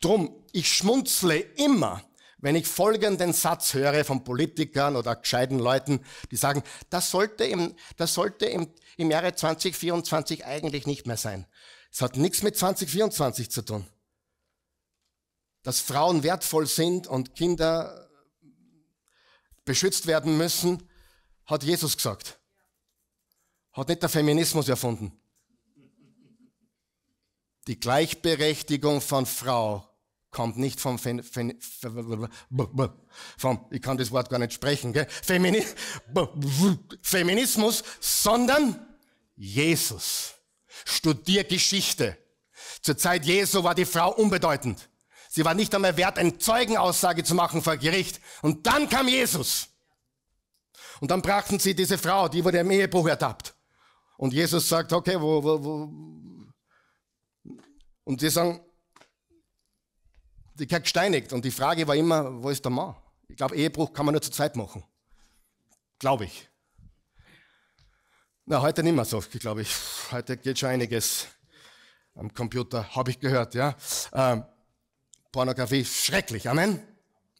Drum, ich schmunzle immer, wenn ich folgenden Satz höre von Politikern oder gescheiten Leuten, die sagen, das sollte im, das sollte im, im Jahre 2024 eigentlich nicht mehr sein. Es hat nichts mit 2024 zu tun. Dass Frauen wertvoll sind und Kinder beschützt werden müssen, hat Jesus gesagt hat nicht der Feminismus erfunden. Die Gleichberechtigung von Frau kommt nicht vom, Fen, Fen, vom ich kann das Wort gar nicht sprechen, gell? Femini Feminismus, sondern Jesus. Studier Geschichte. Zur Zeit Jesu war die Frau unbedeutend. Sie war nicht einmal wert, eine Zeugenaussage zu machen vor Gericht. Und dann kam Jesus. Und dann brachten sie diese Frau, die wurde im Ehebruch ertappt. Und Jesus sagt, okay, wo, wo, wo. Und die sagen, die gehört gesteinigt. Und die Frage war immer, wo ist der Mann? Ich glaube, Ehebruch kann man nur zur Zeit machen. Glaube ich. Na, heute nicht mehr so, glaube ich. Heute geht schon einiges am Computer, habe ich gehört, ja. Ähm, Pornografie, schrecklich, Amen.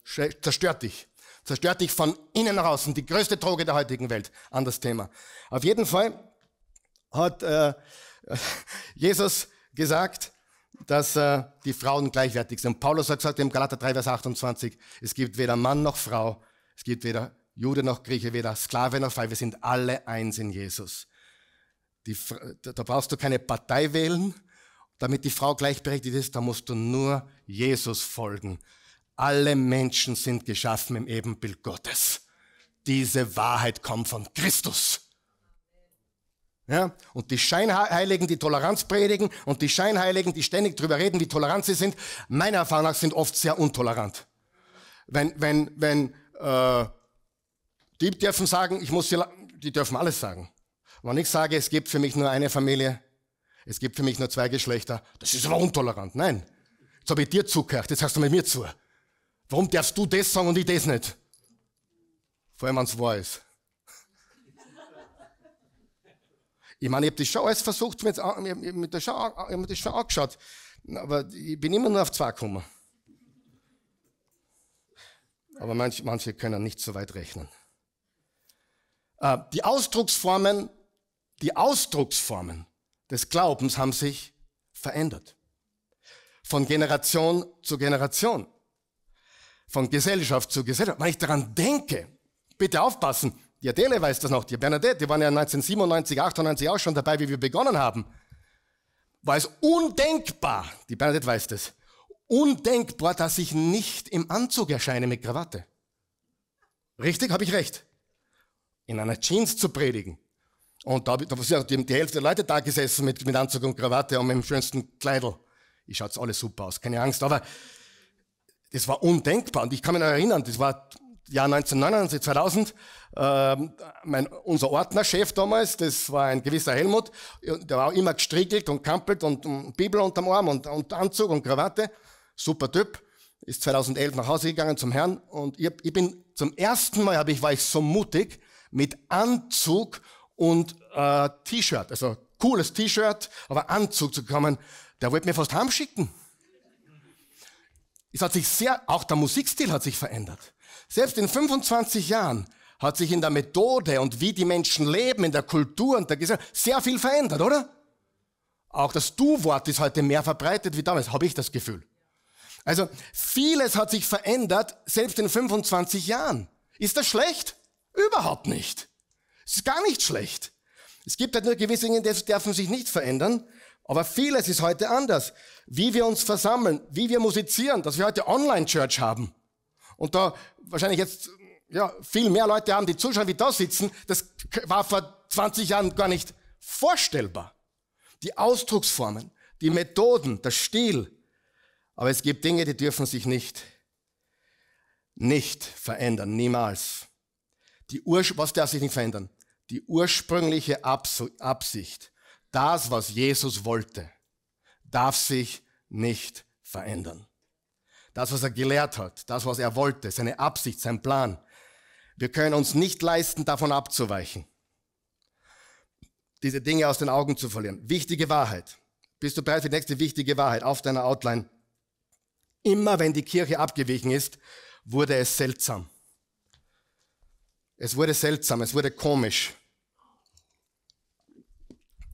Schre zerstört dich. Zerstört dich von innen nach außen. Die größte Droge der heutigen Welt. Anderes Thema. Auf jeden Fall hat äh, (laughs) Jesus gesagt, dass äh, die Frauen gleichwertig sind. Paulus hat gesagt im Galater 3, Vers 28, es gibt weder Mann noch Frau, es gibt weder Jude noch Grieche, weder Sklave noch Frei, wir sind alle eins in Jesus. Die, da brauchst du keine Partei wählen, damit die Frau gleichberechtigt ist, da musst du nur Jesus folgen. Alle Menschen sind geschaffen im Ebenbild Gottes. Diese Wahrheit kommt von Christus. Ja? Und die Scheinheiligen, die Toleranz predigen und die Scheinheiligen, die ständig drüber reden, wie tolerant sie sind, meiner Erfahrung nach sind oft sehr untolerant. Wenn, wenn, wenn, äh, die dürfen sagen, ich muss, sie, die dürfen alles sagen. Wenn ich sage, es gibt für mich nur eine Familie, es gibt für mich nur zwei Geschlechter, das ist aber untolerant. Nein. Jetzt habe ich dir zugehört, jetzt hast du mit mir zu. Warum darfst du das sagen und ich das nicht? Vor allem, wenn es wahr ist. Ich meine, ich habe das schon alles versucht, ich habe mir schon, ich hab mir das schon angeschaut, aber ich bin immer nur auf zwei gekommen. Aber manch, manche können nicht so weit rechnen. Äh, die Ausdrucksformen, die Ausdrucksformen des Glaubens haben sich verändert. Von Generation zu Generation. Von Gesellschaft zu Gesellschaft. Wenn ich daran denke, bitte aufpassen, die Adele weiß das noch, die Bernadette, die waren ja 1997, 98 auch schon dabei, wie wir begonnen haben. War es undenkbar, die Bernadette weiß das, undenkbar, dass ich nicht im Anzug erscheine mit Krawatte. Richtig, habe ich recht. In einer Jeans zu predigen. Und da, da sind die, die Hälfte der Leute da gesessen mit, mit Anzug und Krawatte und mit dem schönsten Kleidel. Ich schaut's alles super aus, keine Angst. Aber das war undenkbar. Und ich kann mich noch erinnern, das war Jahr 1999, 2000, äh, mein, unser Ordnerchef damals, das war ein gewisser Helmut, der war auch immer gestriegelt und kampelt und, und Bibel unterm Arm und, und Anzug und Krawatte, super Typ, ist 2011 nach Hause gegangen zum Herrn und ich, ich bin zum ersten Mal, hab ich, war ich so mutig, mit Anzug und äh, T-Shirt, also cooles T-Shirt, aber Anzug zu kommen, der wollte mir fast heimschicken. Es hat sich sehr, auch der Musikstil hat sich verändert. Selbst in 25 Jahren hat sich in der Methode und wie die Menschen leben, in der Kultur und der Gesellschaft sehr viel verändert, oder? Auch das Du-Wort ist heute mehr verbreitet wie damals, habe ich das Gefühl. Also vieles hat sich verändert, selbst in 25 Jahren. Ist das schlecht? Überhaupt nicht. Es ist gar nicht schlecht. Es gibt halt nur gewisse Dinge, die dürfen sich nicht verändern. Aber vieles ist heute anders. Wie wir uns versammeln, wie wir musizieren, dass wir heute Online-Church haben. Und da wahrscheinlich jetzt ja, viel mehr Leute haben, die zuschauen, wie da sitzen, das war vor 20 Jahren gar nicht vorstellbar. Die Ausdrucksformen, die Methoden, der Stil. Aber es gibt Dinge, die dürfen sich nicht, nicht verändern, niemals. Die Ur was darf sich nicht verändern? Die ursprüngliche Abs Absicht, das, was Jesus wollte, darf sich nicht verändern das, was er gelehrt hat, das, was er wollte, seine Absicht, sein Plan. Wir können uns nicht leisten, davon abzuweichen, diese Dinge aus den Augen zu verlieren. Wichtige Wahrheit. Bist du bereit für die nächste wichtige Wahrheit auf deiner Outline? Immer wenn die Kirche abgewichen ist, wurde es seltsam. Es wurde seltsam, es wurde komisch.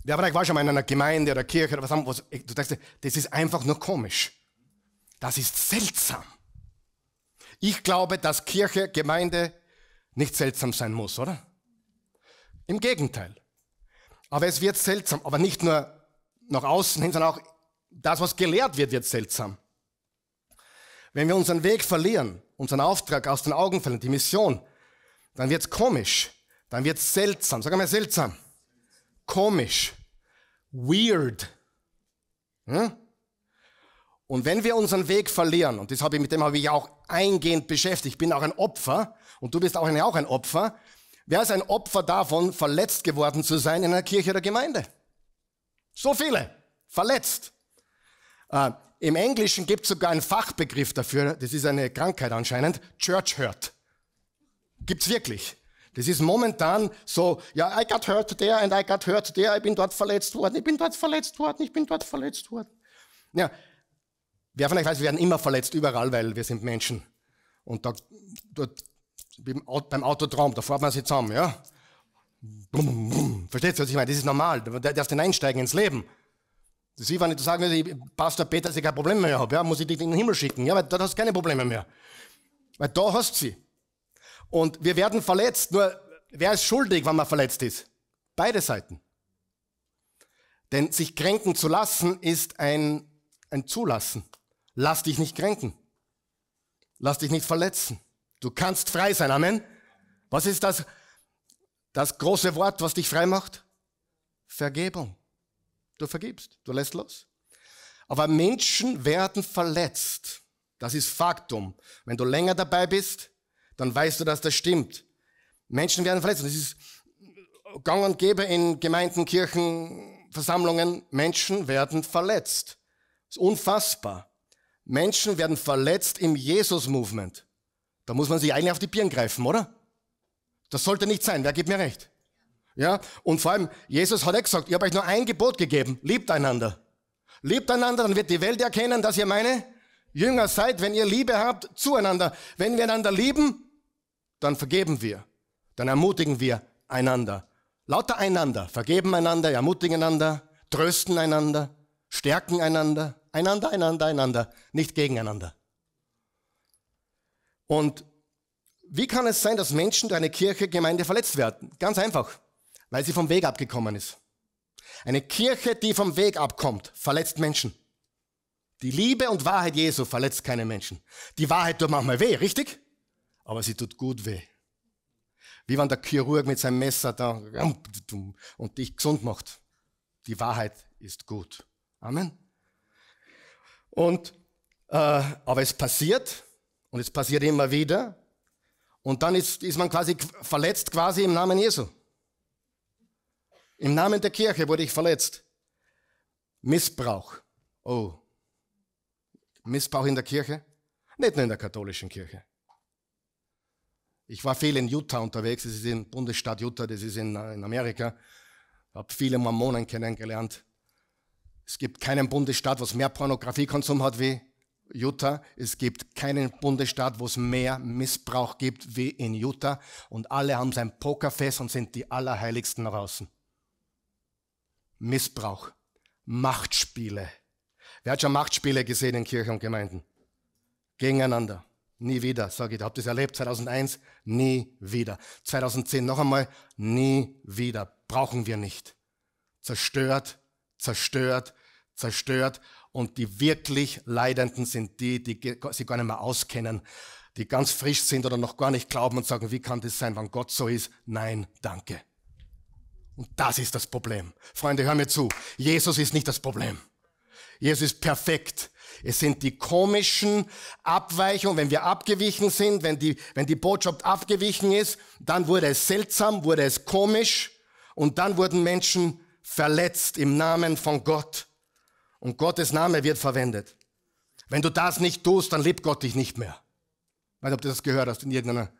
Wer von euch war schon mal in einer Gemeinde oder Kirche oder was, haben, was du denkst, das ist einfach nur komisch. Das ist seltsam. Ich glaube, dass Kirche, Gemeinde nicht seltsam sein muss, oder? Im Gegenteil. Aber es wird seltsam, aber nicht nur nach außen hin, sondern auch das, was gelehrt wird, wird seltsam. Wenn wir unseren Weg verlieren, unseren Auftrag aus den Augen verlieren, die Mission, dann wird's komisch, dann wird's seltsam. Sag mal seltsam. Komisch. Weird. Hm? Und wenn wir unseren Weg verlieren, und das habe ich, mit dem habe ich ja auch eingehend beschäftigt, ich bin auch ein Opfer und du bist auch, auch ein Opfer, wer ist ein Opfer davon, verletzt geworden zu sein in einer Kirche oder Gemeinde? So viele, verletzt. Äh, Im Englischen gibt es sogar einen Fachbegriff dafür, das ist eine Krankheit anscheinend, Church Hurt. Gibt es wirklich. Das ist momentan so, ja, I got hurt there and I got hurt there, ich bin dort verletzt worden, ich bin dort verletzt worden, ich bin dort verletzt worden. Ja, Wer von euch weiß, wir werden immer verletzt überall, weil wir sind Menschen. Und da, dort, beim Autotraum, da fährt man sich zusammen, ja? Bum, bum. Versteht ihr, was ich meine? Das ist normal. Du darfst hineinsteigen ins Leben. Das ist wie wenn ich sagen würde, Pastor Peter, dass ich kein Problem mehr habe, ja? Muss ich dich in den Himmel schicken, ja? Weil dort hast du keine Probleme mehr. Weil da hast du sie. Und wir werden verletzt, nur wer ist schuldig, wenn man verletzt ist? Beide Seiten. Denn sich kränken zu lassen, ist ein, ein Zulassen. Lass dich nicht kränken. Lass dich nicht verletzen. Du kannst frei sein. Amen. Was ist das, das große Wort, was dich frei macht? Vergebung. Du vergibst. Du lässt los. Aber Menschen werden verletzt. Das ist Faktum. Wenn du länger dabei bist, dann weißt du, dass das stimmt. Menschen werden verletzt. Das ist gang und gäbe in Gemeinden, Kirchen, Versammlungen. Menschen werden verletzt. Das ist unfassbar. Menschen werden verletzt im Jesus-Movement. Da muss man sich eigentlich auf die Birnen greifen, oder? Das sollte nicht sein. Wer gibt mir recht? Ja? Und vor allem, Jesus hat ja gesagt, ich habe euch nur ein Gebot gegeben. Liebt einander. Liebt einander, dann wird die Welt erkennen, dass ihr meine Jünger seid, wenn ihr Liebe habt zueinander. Wenn wir einander lieben, dann vergeben wir. Dann ermutigen wir einander. Lauter einander. Vergeben einander, ermutigen einander, trösten einander, stärken einander. Einander, einander, einander, nicht gegeneinander. Und wie kann es sein, dass Menschen durch eine Kirche, Gemeinde verletzt werden? Ganz einfach, weil sie vom Weg abgekommen ist. Eine Kirche, die vom Weg abkommt, verletzt Menschen. Die Liebe und Wahrheit Jesu verletzt keine Menschen. Die Wahrheit tut manchmal weh, richtig? Aber sie tut gut weh. Wie wenn der Chirurg mit seinem Messer da und dich gesund macht. Die Wahrheit ist gut. Amen. Und, äh, aber es passiert und es passiert immer wieder. Und dann ist, ist man quasi verletzt quasi im Namen Jesu. Im Namen der Kirche wurde ich verletzt. Missbrauch. Oh. Missbrauch in der Kirche? Nicht nur in der katholischen Kirche. Ich war viel in Utah unterwegs, das ist in Bundesstaat Utah, das ist in, äh, in Amerika. Habe viele Mormonen kennengelernt. Es gibt keinen Bundesstaat, was mehr Pornografiekonsum hat wie Utah. Es gibt keinen Bundesstaat, wo es mehr Missbrauch gibt wie in Utah. Und alle haben sein Pokerfest und sind die Allerheiligsten nach außen. Missbrauch. Machtspiele. Wer hat schon Machtspiele gesehen in Kirchen und Gemeinden? Gegeneinander. Nie wieder, sage ich. Habt ihr es erlebt? 2001? Nie wieder. 2010 noch einmal? Nie wieder. Brauchen wir nicht. Zerstört, zerstört, zerstört und die wirklich Leidenden sind die, die sich gar nicht mehr auskennen, die ganz frisch sind oder noch gar nicht glauben und sagen, wie kann das sein, wann Gott so ist? Nein, danke. Und das ist das Problem. Freunde, hör mir zu. Jesus ist nicht das Problem. Jesus ist perfekt. Es sind die komischen Abweichungen, wenn wir abgewichen sind, wenn die, wenn die Botschaft abgewichen ist, dann wurde es seltsam, wurde es komisch und dann wurden Menschen verletzt im Namen von Gott und Gottes Name wird verwendet. Wenn du das nicht tust, dann liebt Gott dich nicht mehr. Ich weiß nicht, ob du das gehört hast in irgendeiner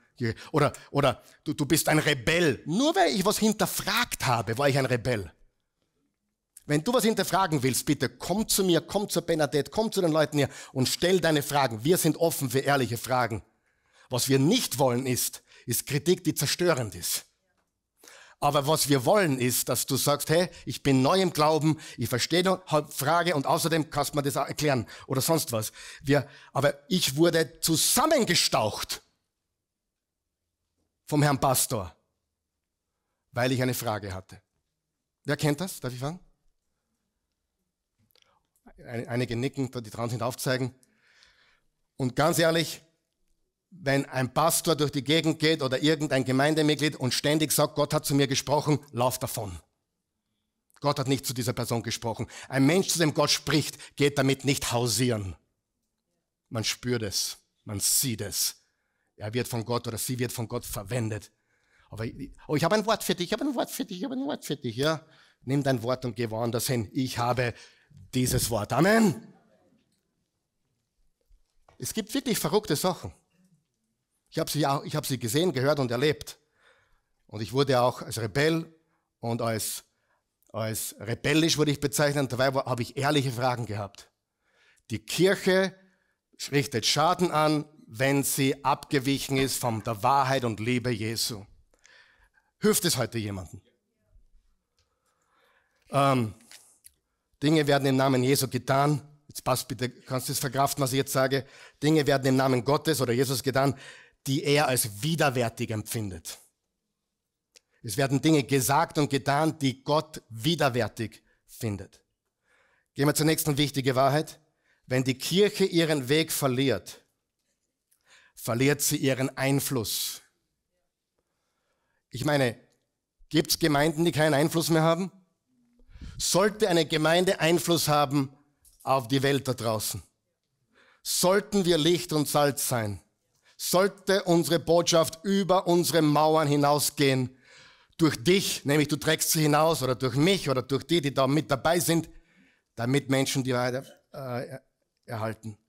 Oder, oder du, du bist ein Rebell. Nur weil ich was hinterfragt habe, war ich ein Rebell. Wenn du was hinterfragen willst, bitte komm zu mir, komm zur Benadet, komm zu den Leuten hier und stell deine Fragen. Wir sind offen für ehrliche Fragen. Was wir nicht wollen ist, ist Kritik, die zerstörend ist. Aber was wir wollen ist, dass du sagst, hey, ich bin neu im Glauben, ich verstehe Frage und außerdem kannst du mir das auch erklären oder sonst was. Wir, aber ich wurde zusammengestaucht vom Herrn Pastor, weil ich eine Frage hatte. Wer kennt das? Darf ich fragen? Einige nicken, die trauen sich aufzeigen. Und ganz ehrlich, wenn ein Pastor durch die Gegend geht oder irgendein Gemeindemitglied und ständig sagt, Gott hat zu mir gesprochen, lauf davon. Gott hat nicht zu dieser Person gesprochen. Ein Mensch, zu dem Gott spricht, geht damit nicht hausieren. Man spürt es, man sieht es. Er wird von Gott oder sie wird von Gott verwendet. Aber ich, oh, ich habe ein Wort für dich, ich habe ein Wort für dich, ich habe ein Wort für dich. Ja, nimm dein Wort und geh woanders hin. Ich habe dieses Wort. Amen. Es gibt wirklich verrückte Sachen. Ich habe sie, hab sie gesehen, gehört und erlebt. Und ich wurde auch als Rebell und als, als rebellisch wurde ich bezeichnet. Dabei habe ich ehrliche Fragen gehabt. Die Kirche richtet Schaden an, wenn sie abgewichen ist von der Wahrheit und Liebe Jesu. Hilft es heute jemandem? Ähm, Dinge werden im Namen Jesu getan. Jetzt passt bitte, kannst du es verkraften, was ich jetzt sage? Dinge werden im Namen Gottes oder Jesus getan, die er als widerwärtig empfindet. Es werden Dinge gesagt und getan, die Gott widerwärtig findet. Gehen wir zur nächsten wichtigen Wahrheit. Wenn die Kirche ihren Weg verliert, verliert sie ihren Einfluss. Ich meine, gibt es Gemeinden, die keinen Einfluss mehr haben? Sollte eine Gemeinde Einfluss haben auf die Welt da draußen? Sollten wir Licht und Salz sein? sollte unsere Botschaft über unsere Mauern hinausgehen. Durch dich, nämlich du trägst sie hinaus oder durch mich oder durch die, die da mit dabei sind, damit Menschen die Wahrheit äh, erhalten.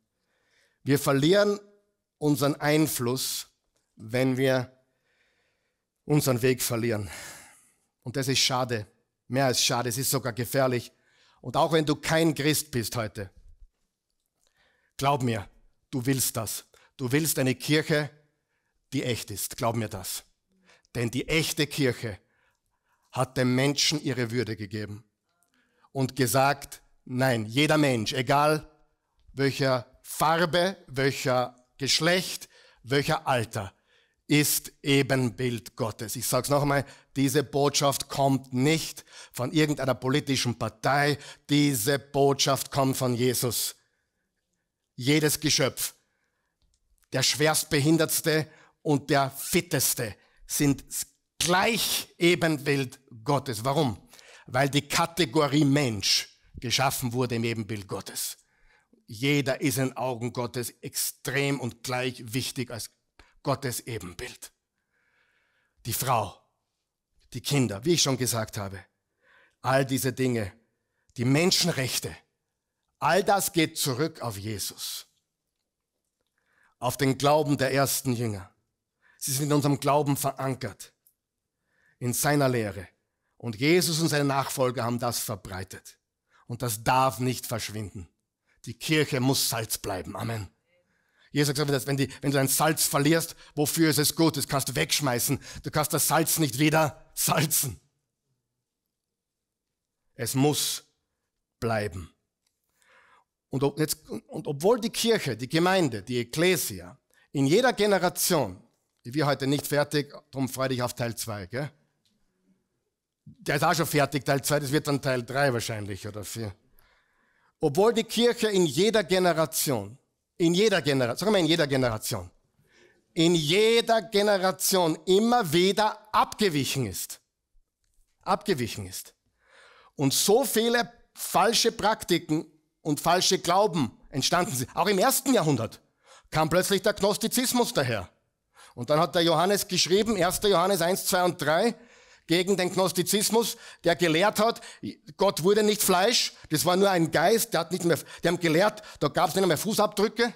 Wir verlieren unseren Einfluss, wenn wir unseren Weg verlieren. Und das ist schade, mehr als schade, es ist sogar gefährlich. Und auch wenn du kein Christ bist heute, glaub mir, du willst das. Du willst eine Kirche, die echt ist. Glaub mir das. Denn die echte Kirche hat dem Menschen ihre Würde gegeben und gesagt, nein, jeder Mensch, egal welcher Farbe, welcher Geschlecht, welcher Alter, ist Ebenbild Gottes. Ich sage es noch einmal, diese Botschaft kommt nicht von irgendeiner politischen Partei, diese Botschaft kommt von Jesus. Jedes Geschöpf der schwerstbehindertste und der fitteste sind gleich Ebenbild Gottes. Warum? Weil die Kategorie Mensch geschaffen wurde im Ebenbild Gottes. Jeder ist in Augen Gottes extrem und gleich wichtig als Gottes Ebenbild. Die Frau, die Kinder, wie ich schon gesagt habe, all diese Dinge, die Menschenrechte, all das geht zurück auf Jesus auf den Glauben der ersten Jünger. Sie sind in unserem Glauben verankert, in seiner Lehre. Und Jesus und seine Nachfolger haben das verbreitet. Und das darf nicht verschwinden. Die Kirche muss Salz bleiben. Amen. Jesus sagt, wenn, die, wenn du dein Salz verlierst, wofür ist es gut? Das kannst du wegschmeißen. Du kannst das Salz nicht wieder salzen. Es muss bleiben. Und, ob, jetzt, und obwohl die Kirche, die Gemeinde, die Ekklesia in jeder Generation, wir heute nicht fertig, darum freue dich auf Teil 2, gell? Der ist auch schon fertig, Teil 2, das wird dann Teil 3 wahrscheinlich oder 4. Obwohl die Kirche in jeder Generation, in jeder Generation, sagen wir in jeder Generation, in jeder Generation immer wieder abgewichen ist. Abgewichen ist. Und so viele falsche Praktiken und falsche Glauben entstanden sind. Auch im ersten Jahrhundert kam plötzlich der Gnostizismus daher. Und dann hat der Johannes geschrieben, 1. Johannes 1, 2 und 3, gegen den Gnostizismus, der gelehrt hat, Gott wurde nicht Fleisch, das war nur ein Geist, der hat nicht mehr, die haben gelehrt, da gab es nicht mehr Fußabdrücke.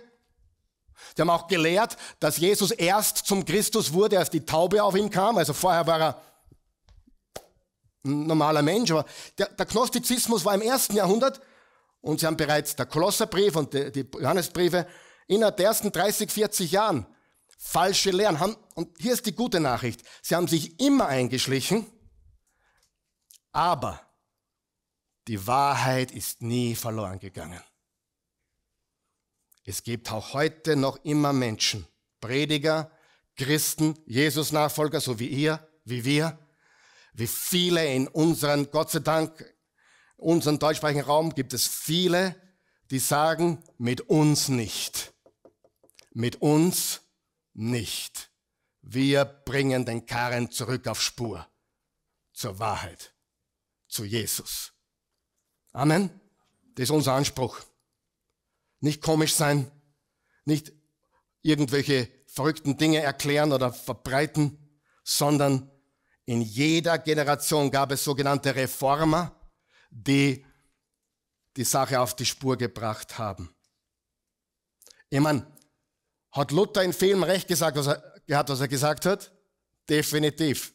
Die haben auch gelehrt, dass Jesus erst zum Christus wurde, als die Taube auf ihn kam, also vorher war er ein normaler Mensch, aber der, der Gnostizismus war im ersten Jahrhundert und sie haben bereits der Kolosserbrief und die Johannesbriefe innerhalb der ersten 30, 40 Jahren falsche Lehren haben. Und hier ist die gute Nachricht. Sie haben sich immer eingeschlichen, aber die Wahrheit ist nie verloren gegangen. Es gibt auch heute noch immer Menschen, Prediger, Christen, Jesus-Nachfolger, so wie ihr, wie wir, wie viele in unseren, Gott sei Dank, unseren deutschsprachigen Raum gibt es viele, die sagen, mit uns nicht. Mit uns nicht. Wir bringen den Karren zurück auf Spur. Zur Wahrheit. Zu Jesus. Amen. Das ist unser Anspruch. Nicht komisch sein. Nicht irgendwelche verrückten Dinge erklären oder verbreiten, sondern in jeder Generation gab es sogenannte Reformer, die die Sache auf die Spur gebracht haben. Ich meine, hat Luther in vielem Recht gesagt, was er, gehabt, was er gesagt hat? Definitiv.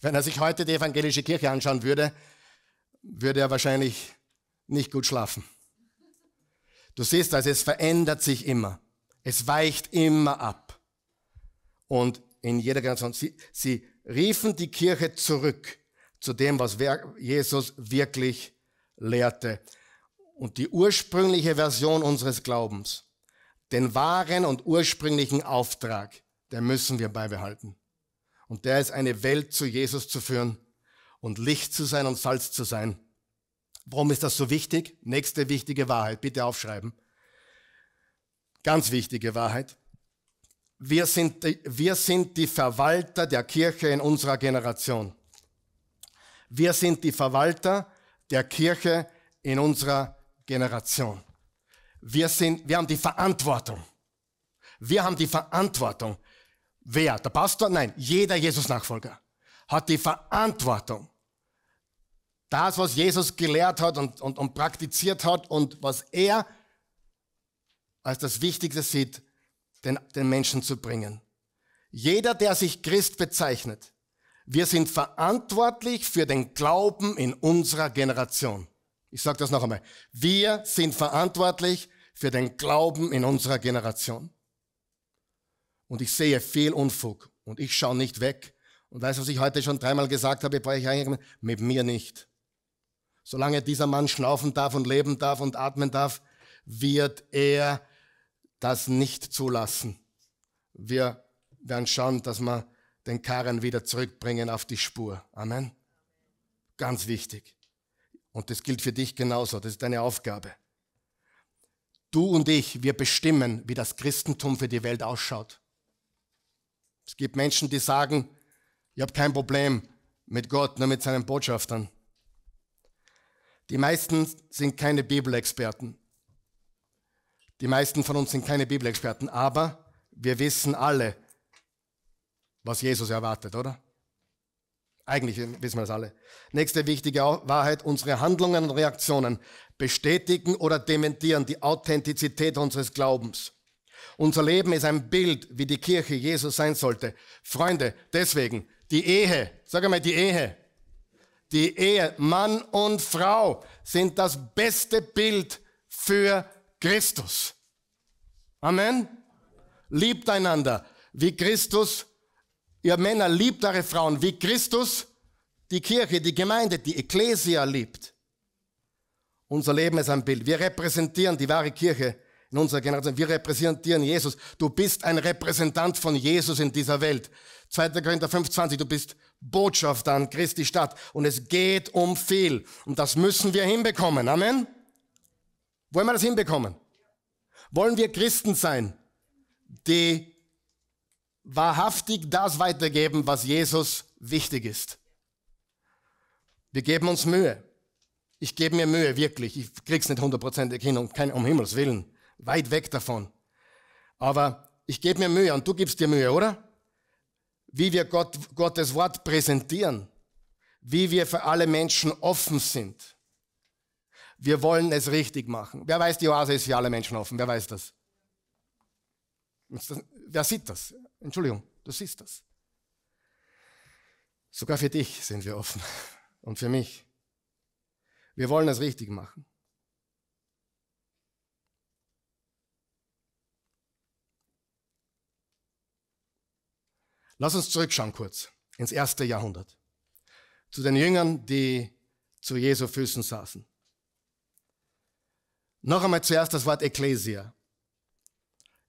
Wenn er sich heute die evangelische Kirche anschauen würde, würde er wahrscheinlich nicht gut schlafen. Du siehst also, es verändert sich immer. Es weicht immer ab. Und in jeder Generation, sie, sie riefen die Kirche zurück zu dem, was Jesus wirklich lehrte. Und die ursprüngliche Version unseres Glaubens, den wahren und ursprünglichen Auftrag, den müssen wir beibehalten. Und der ist eine Welt zu Jesus zu führen und Licht zu sein und Salz zu sein. Warum ist das so wichtig? Nächste wichtige Wahrheit, bitte aufschreiben. Ganz wichtige Wahrheit. Wir sind, wir sind die Verwalter der Kirche in unserer Generation. Wir sind die Verwalter der Kirche in unserer Generation. Wir, sind, wir haben die Verantwortung. Wir haben die Verantwortung. Wer? Der Pastor? Nein, jeder Jesus-Nachfolger hat die Verantwortung, das, was Jesus gelehrt hat und, und, und praktiziert hat und was er als das Wichtigste sieht, den, den Menschen zu bringen. Jeder, der sich Christ bezeichnet, wir sind verantwortlich für den Glauben in unserer Generation. Ich sage das noch einmal. Wir sind verantwortlich für den Glauben in unserer Generation. Und ich sehe viel Unfug und ich schaue nicht weg. Und weißt du, was ich heute schon dreimal gesagt habe bei euch eingegangen? Mit mir nicht. Solange dieser Mann schnaufen darf und leben darf und atmen darf, wird er das nicht zulassen. Wir werden schauen, dass man den Karren wieder zurückbringen auf die Spur. Amen. Ganz wichtig. Und das gilt für dich genauso. Das ist deine Aufgabe. Du und ich, wir bestimmen, wie das Christentum für die Welt ausschaut. Es gibt Menschen, die sagen, ich habe kein Problem mit Gott, nur mit seinen Botschaftern. Die meisten sind keine Bibelexperten. Die meisten von uns sind keine Bibelexperten, aber wir wissen alle, was Jesus erwartet, oder? Eigentlich wissen wir das alle. Nächste wichtige Wahrheit, unsere Handlungen und Reaktionen bestätigen oder dementieren die Authentizität unseres Glaubens. Unser Leben ist ein Bild, wie die Kirche Jesus sein sollte. Freunde, deswegen, die Ehe, sag einmal die Ehe. Die Ehe, Mann und Frau sind das beste Bild für Christus. Amen. Liebt einander, wie Christus Ihr Männer liebt eure Frauen, wie Christus die Kirche, die Gemeinde, die Ekklesia liebt. Unser Leben ist ein Bild. Wir repräsentieren die wahre Kirche in unserer Generation. Wir repräsentieren Jesus. Du bist ein Repräsentant von Jesus in dieser Welt. 2. Korinther 5,20, du bist Botschafter an Christi Stadt. Und es geht um viel. Und das müssen wir hinbekommen. Amen? Wollen wir das hinbekommen? Wollen wir Christen sein, die wahrhaftig das weitergeben, was Jesus wichtig ist. Wir geben uns Mühe. Ich gebe mir Mühe, wirklich. Ich krieg's nicht hundertprozentig hin und kein, um Himmels Willen. Weit weg davon. Aber ich gebe mir Mühe und du gibst dir Mühe, oder? Wie wir Gott, Gottes Wort präsentieren. Wie wir für alle Menschen offen sind. Wir wollen es richtig machen. Wer weiß, die Oase ist für alle Menschen offen. Wer weiß das? Wer sieht das? Entschuldigung, du siehst das. Sogar für dich sind wir offen und für mich. Wir wollen es richtig machen. Lass uns zurückschauen kurz ins erste Jahrhundert. Zu den Jüngern, die zu Jesu Füßen saßen. Noch einmal zuerst das Wort Ecclesia.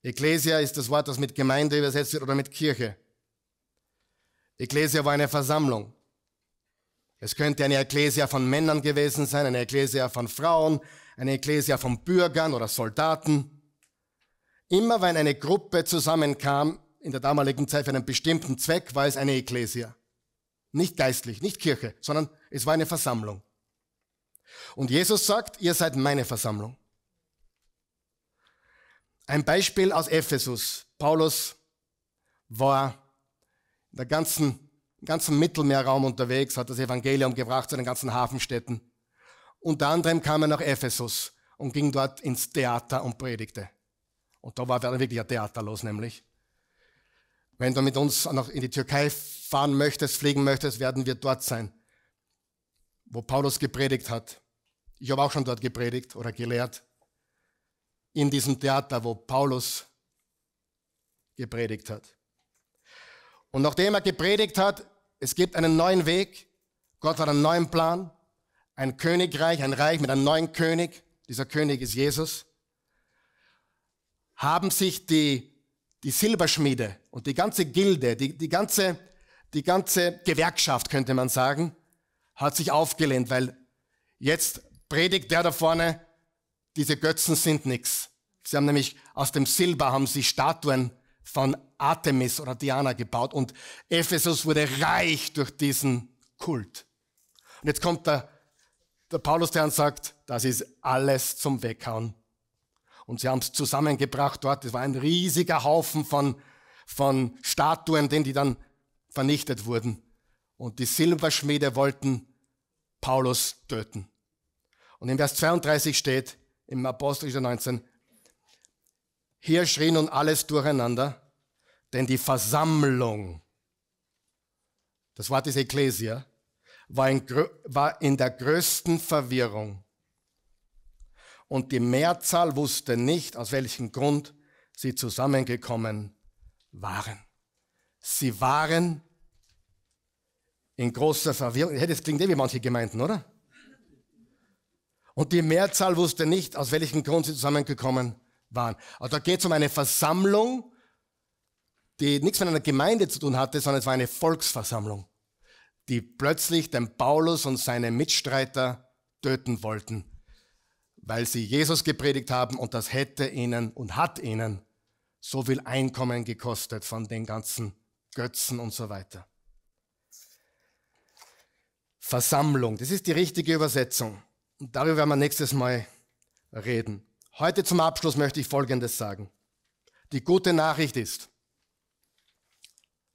Ecclesia ist das Wort, das mit Gemeinde übersetzt wird oder mit Kirche. Ecclesia war eine Versammlung. Es könnte eine Ecclesia von Männern gewesen sein, eine Ecclesia von Frauen, eine Ecclesia von Bürgern oder Soldaten. Immer wenn eine Gruppe zusammenkam, in der damaligen Zeit für einen bestimmten Zweck, war es eine Ecclesia. Nicht geistlich, nicht Kirche, sondern es war eine Versammlung. Und Jesus sagt, ihr seid meine Versammlung. Ein Beispiel aus Ephesus. Paulus war in der ganzen, ganzen Mittelmeerraum unterwegs, hat das Evangelium gebracht zu den ganzen Hafenstädten. Unter anderem kam er nach Ephesus und ging dort ins Theater und predigte. Und da war wirklich ein Theater los, nämlich. Wenn du mit uns noch in die Türkei fahren möchtest, fliegen möchtest, werden wir dort sein, wo Paulus gepredigt hat. Ich habe auch schon dort gepredigt oder gelehrt in diesem Theater, wo Paulus gepredigt hat. Und nachdem er gepredigt hat, es gibt einen neuen Weg, Gott hat einen neuen Plan, ein Königreich, ein Reich mit einem neuen König, dieser König ist Jesus, haben sich die, die Silberschmiede und die ganze Gilde, die, die, ganze, die ganze Gewerkschaft, könnte man sagen, hat sich aufgelehnt, weil jetzt predigt der da vorne, diese Götzen sind nichts. Sie haben nämlich aus dem Silber haben sie Statuen von Artemis oder Diana gebaut und Ephesus wurde reich durch diesen Kult. Und jetzt kommt der, der Paulus, der und sagt, das ist alles zum Weghauen. Und sie haben es zusammengebracht dort. Es war ein riesiger Haufen von, von Statuen, den die dann vernichtet wurden. Und die Silberschmiede wollten Paulus töten. Und in Vers 32 steht, im Apostelgeschichte 19. Hier schrie nun alles durcheinander, denn die Versammlung, das Wort ist Ekklesia, war in, war in der größten Verwirrung. Und die Mehrzahl wusste nicht, aus welchem Grund sie zusammengekommen waren. Sie waren in großer Verwirrung. das klingt eh wie manche Gemeinden, oder? Und die Mehrzahl wusste nicht, aus welchem Grund sie zusammengekommen waren. Also da geht es um eine Versammlung, die nichts mit einer Gemeinde zu tun hatte, sondern es war eine Volksversammlung, die plötzlich den Paulus und seine Mitstreiter töten wollten, weil sie Jesus gepredigt haben und das hätte ihnen und hat ihnen so viel Einkommen gekostet von den ganzen Götzen und so weiter. Versammlung, das ist die richtige Übersetzung. Und darüber werden wir nächstes Mal reden. Heute zum Abschluss möchte ich Folgendes sagen. Die gute Nachricht ist,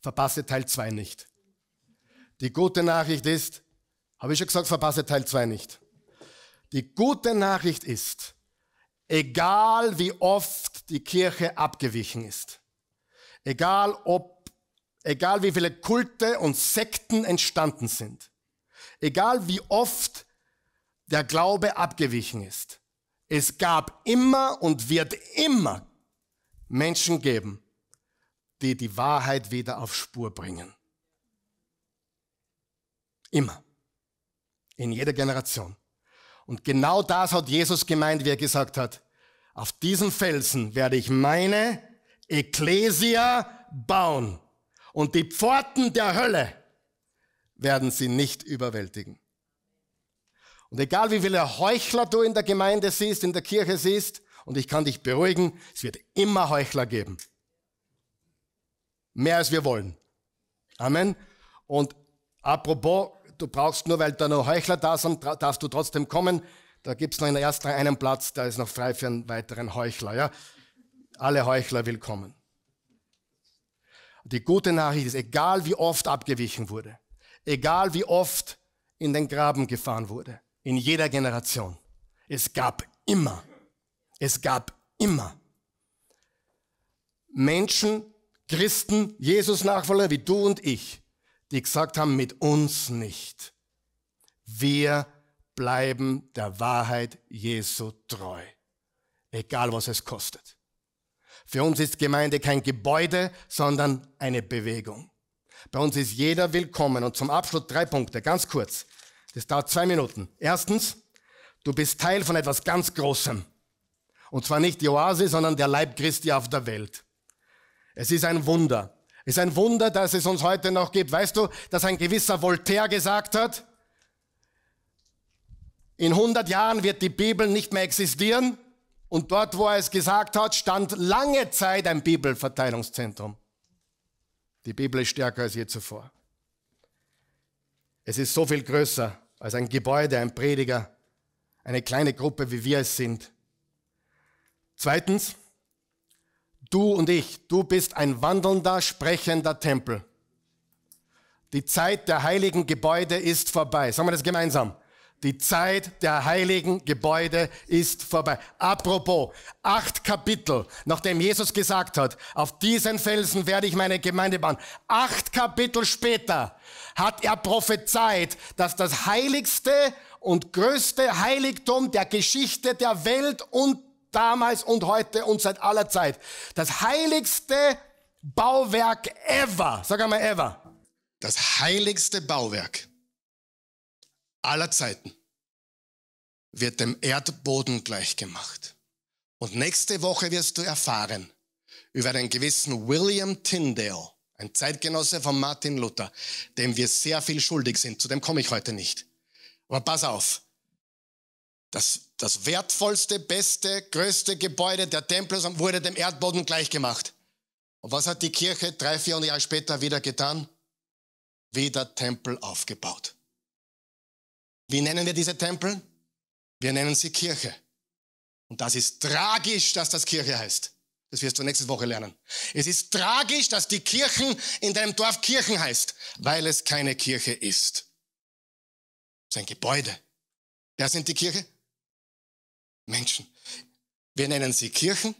verpasse Teil 2 nicht. Die gute Nachricht ist, habe ich schon gesagt, verpasse Teil 2 nicht. Die gute Nachricht ist, egal wie oft die Kirche abgewichen ist, egal ob, egal wie viele Kulte und Sekten entstanden sind, egal wie oft der Glaube abgewichen ist. Es gab immer und wird immer Menschen geben, die die Wahrheit wieder auf Spur bringen. Immer. In jeder Generation. Und genau das hat Jesus gemeint, wie er gesagt hat, auf diesen Felsen werde ich meine Ekklesia bauen. Und die Pforten der Hölle werden sie nicht überwältigen. Und egal wie viele Heuchler du in der Gemeinde siehst, in der Kirche siehst, und ich kann dich beruhigen, es wird immer Heuchler geben. Mehr als wir wollen. Amen. Und apropos, du brauchst nur, weil da noch Heuchler da sind, darfst du trotzdem kommen. Da gibt's noch in der ersten einen Platz, da ist noch frei für einen weiteren Heuchler. Ja? Alle Heuchler willkommen. Die gute Nachricht ist, egal wie oft abgewichen wurde, egal wie oft in den Graben gefahren wurde, in jeder Generation. Es gab immer, es gab immer Menschen, Christen, Jesus-Nachfolger wie du und ich, die gesagt haben, mit uns nicht. Wir bleiben der Wahrheit Jesu treu, egal was es kostet. Für uns ist Gemeinde kein Gebäude, sondern eine Bewegung. Bei uns ist jeder willkommen. Und zum Abschluss drei Punkte, ganz kurz. Das dauert zwei Minuten. Erstens, du bist Teil von etwas ganz Großem. Und zwar nicht die Oase, sondern der Leib Christi auf der Welt. Es ist ein Wunder. Es ist ein Wunder, dass es uns heute noch gibt. Weißt du, dass ein gewisser Voltaire gesagt hat, in 100 Jahren wird die Bibel nicht mehr existieren. Und dort, wo er es gesagt hat, stand lange Zeit ein Bibelverteilungszentrum. Die Bibel ist stärker als je zuvor. Es ist so viel größer als ein Gebäude, ein Prediger, eine kleine Gruppe, wie wir es sind. Zweitens, du und ich, du bist ein wandelnder, sprechender Tempel. Die Zeit der heiligen Gebäude ist vorbei. Sagen wir das gemeinsam. Die Zeit der heiligen Gebäude ist vorbei. Apropos, acht Kapitel, nachdem Jesus gesagt hat, auf diesen Felsen werde ich meine Gemeinde bauen. Acht Kapitel später hat er prophezeit, dass das heiligste und größte Heiligtum der Geschichte der Welt und damals und heute und seit aller Zeit, das heiligste Bauwerk ever, sag einmal ever. Das heiligste Bauwerk aller Zeiten wird dem Erdboden gleichgemacht. Und nächste Woche wirst du erfahren über einen gewissen William Tyndale, ein Zeitgenosse von Martin Luther, dem wir sehr viel schuldig sind. Zu dem komme ich heute nicht. Aber pass auf. Das, das wertvollste, beste, größte Gebäude der Tempel wurde dem Erdboden gleichgemacht. Und was hat die Kirche drei, vier Jahre später wieder getan? Wieder Tempel aufgebaut. Wie nennen wir diese Tempel? Wir nennen sie Kirche. Und das ist tragisch, dass das Kirche heißt. Das wirst du nächste Woche lernen. Es ist tragisch, dass die Kirchen in deinem Dorf Kirchen heißt, weil es keine Kirche ist. Es ist ein Gebäude. Wer sind die Kirche? Menschen. Wir nennen sie Kirchen,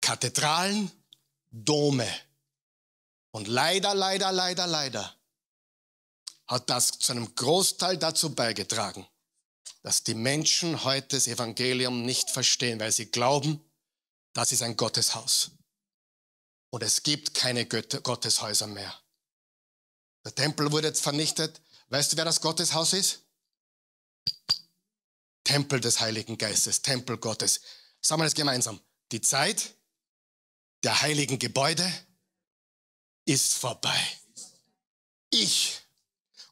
Kathedralen, Dome. Und leider, leider, leider, leider hat das zu einem Großteil dazu beigetragen, dass die Menschen heute das Evangelium nicht verstehen, weil sie glauben, das ist ein Gotteshaus. Und es gibt keine Gotteshäuser mehr. Der Tempel wurde jetzt vernichtet. Weißt du, wer das Gotteshaus ist? Tempel des Heiligen Geistes, Tempel Gottes. Sagen wir das gemeinsam. Die Zeit der heiligen Gebäude ist vorbei. Ich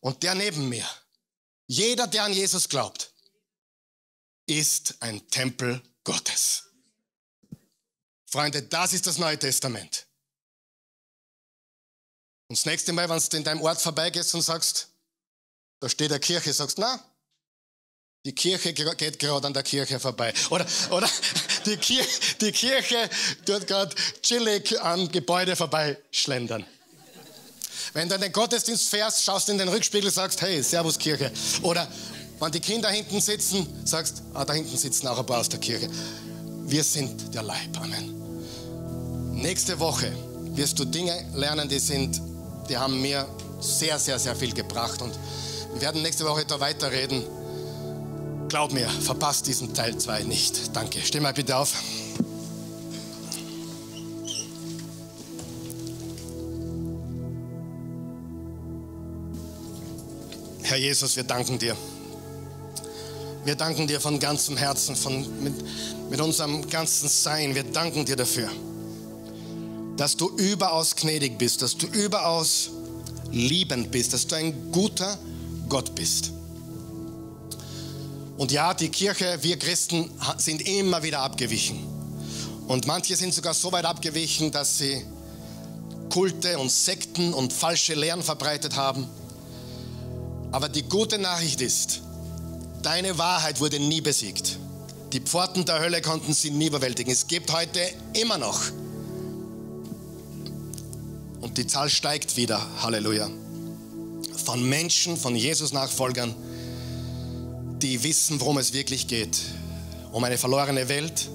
und der neben mir, jeder, der an Jesus glaubt, ist ein Tempel Gottes. Freunde, das ist das Neue Testament. Und das nächste Mal, wenn du in deinem Ort vorbeigehst und sagst, da steht eine Kirche, sagst, na, die Kirche geht gerade an der Kirche vorbei. Oder, oder (laughs) die, Kir die Kirche tut gerade chillig am Gebäude vorbeischlendern. Wenn du in den Gottesdienst fährst, schaust in den Rückspiegel, und sagst, hey, Servus Kirche. Oder, wenn die Kinder hinten sitzen, sagst, ah, da hinten sitzen auch ein paar aus der Kirche. Wir sind der Leib. Amen. Nächste Woche wirst du Dinge lernen, die sind, die haben mir sehr, sehr, sehr viel gebracht. Und wir werden nächste Woche da weiterreden. Glaub mir, verpasst diesen Teil 2 nicht. Danke. Steh mal bitte auf. Herr Jesus, wir danken dir. Wir danken dir von ganzem Herzen, von, mit, mit unserem ganzen Sein. Wir danken dir dafür, dass du überaus gnädig bist, dass du überaus liebend bist, dass du ein guter Gott bist. Und ja, die Kirche, wir Christen sind immer wieder abgewichen. Und manche sind sogar so weit abgewichen, dass sie Kulte und Sekten und falsche Lehren verbreitet haben. Aber die gute Nachricht ist, Deine Wahrheit wurde nie besiegt. Die Pforten der Hölle konnten sie nie überwältigen. Es gibt heute immer noch. Und die Zahl steigt wieder, Halleluja. Von Menschen, von Jesus-Nachfolgern, die wissen, worum es wirklich geht. Um eine verlorene Welt,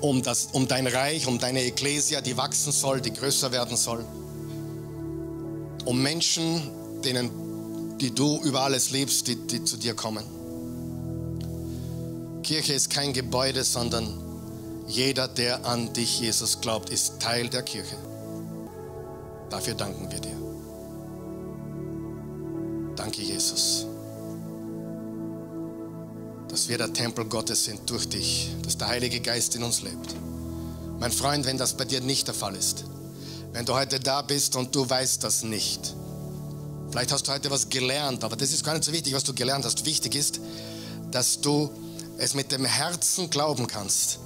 um, das, um dein Reich, um deine Ekklesia, die wachsen soll, die größer werden soll. Um Menschen, denen die du über alles liebst, die, die zu dir kommen. Kirche ist kein Gebäude, sondern jeder, der an dich, Jesus, glaubt, ist Teil der Kirche. Dafür danken wir dir. Danke, Jesus, dass wir der Tempel Gottes sind durch dich, dass der Heilige Geist in uns lebt. Mein Freund, wenn das bei dir nicht der Fall ist, wenn du heute da bist und du weißt das nicht, Vielleicht hast du heute was gelernt, aber das ist gar nicht so wichtig, was du gelernt hast. Wichtig ist, dass du es mit dem Herzen glauben kannst,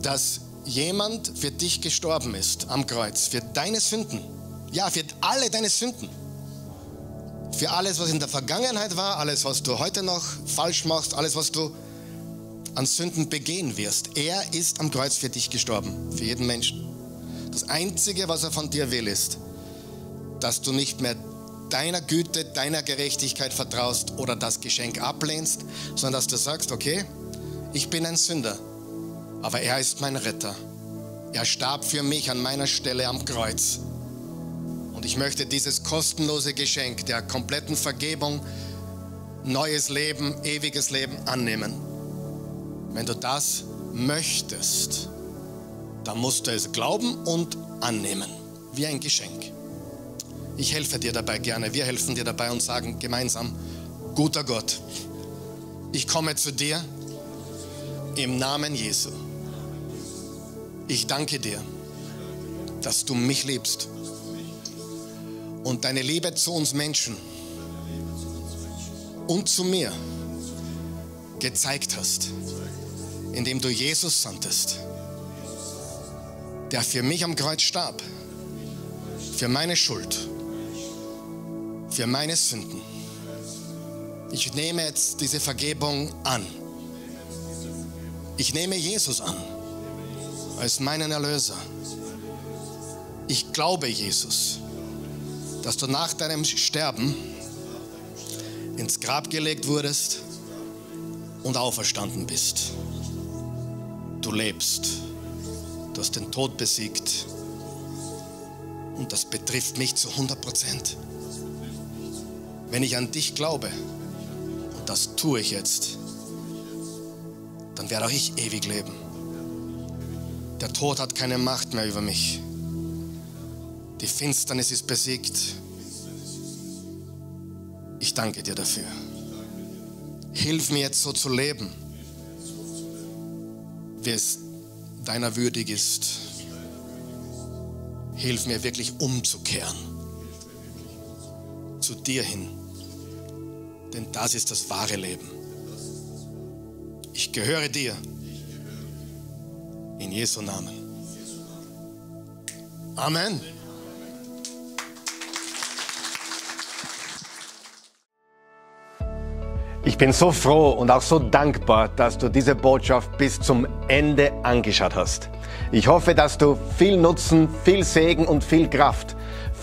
dass jemand für dich gestorben ist am Kreuz, für deine Sünden. Ja, für alle deine Sünden. Für alles, was in der Vergangenheit war, alles, was du heute noch falsch machst, alles, was du an Sünden begehen wirst. Er ist am Kreuz für dich gestorben, für jeden Menschen. Das Einzige, was er von dir will, ist, dass du nicht mehr deiner Güte, deiner Gerechtigkeit vertraust oder das Geschenk ablehnst, sondern dass du sagst, okay, ich bin ein Sünder, aber er ist mein Retter. Er starb für mich an meiner Stelle am Kreuz. Und ich möchte dieses kostenlose Geschenk der kompletten Vergebung, neues Leben, ewiges Leben annehmen. Wenn du das möchtest, dann musst du es glauben und annehmen, wie ein Geschenk. Ich helfe dir dabei gerne. Wir helfen dir dabei und sagen gemeinsam, guter Gott, ich komme zu dir im Namen Jesu. Ich danke dir, dass du mich liebst und deine Liebe zu uns Menschen und zu mir gezeigt hast, indem du Jesus sandtest, der für mich am Kreuz starb, für meine Schuld für meine Sünden. Ich nehme jetzt diese Vergebung an. Ich nehme Jesus an als meinen Erlöser. Ich glaube, Jesus, dass du nach deinem Sterben ins Grab gelegt wurdest und auferstanden bist. Du lebst. Du hast den Tod besiegt. Und das betrifft mich zu 100 Prozent. Wenn ich an dich glaube, und das tue ich jetzt, dann werde auch ich ewig leben. Der Tod hat keine Macht mehr über mich. Die Finsternis ist besiegt. Ich danke dir dafür. Hilf mir jetzt so zu leben, wie es deiner würdig ist. Hilf mir wirklich umzukehren zu dir hin. Denn das ist das wahre Leben. Ich gehöre dir. In Jesu Namen. Amen. Ich bin so froh und auch so dankbar, dass du diese Botschaft bis zum Ende angeschaut hast. Ich hoffe, dass du viel Nutzen, viel Segen und viel Kraft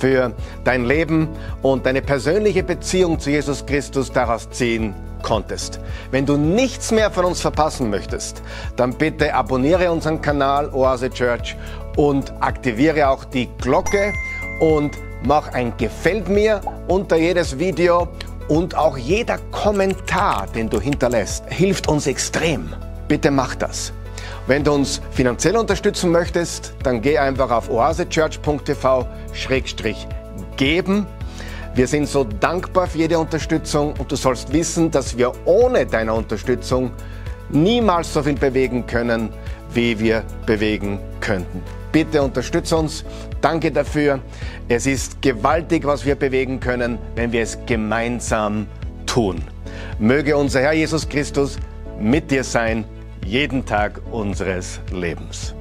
für dein Leben und deine persönliche Beziehung zu Jesus Christus daraus ziehen konntest. Wenn du nichts mehr von uns verpassen möchtest, dann bitte abonniere unseren Kanal Oase Church und aktiviere auch die Glocke und mach ein Gefällt mir unter jedes Video und auch jeder Kommentar, den du hinterlässt, hilft uns extrem. Bitte mach das. Wenn du uns finanziell unterstützen möchtest, dann geh einfach auf oasechurch.tv-geben. Wir sind so dankbar für jede Unterstützung und du sollst wissen, dass wir ohne deine Unterstützung niemals so viel bewegen können, wie wir bewegen könnten. Bitte unterstütze uns. Danke dafür. Es ist gewaltig, was wir bewegen können, wenn wir es gemeinsam tun. Möge unser Herr Jesus Christus mit dir sein jeden Tag unseres Lebens.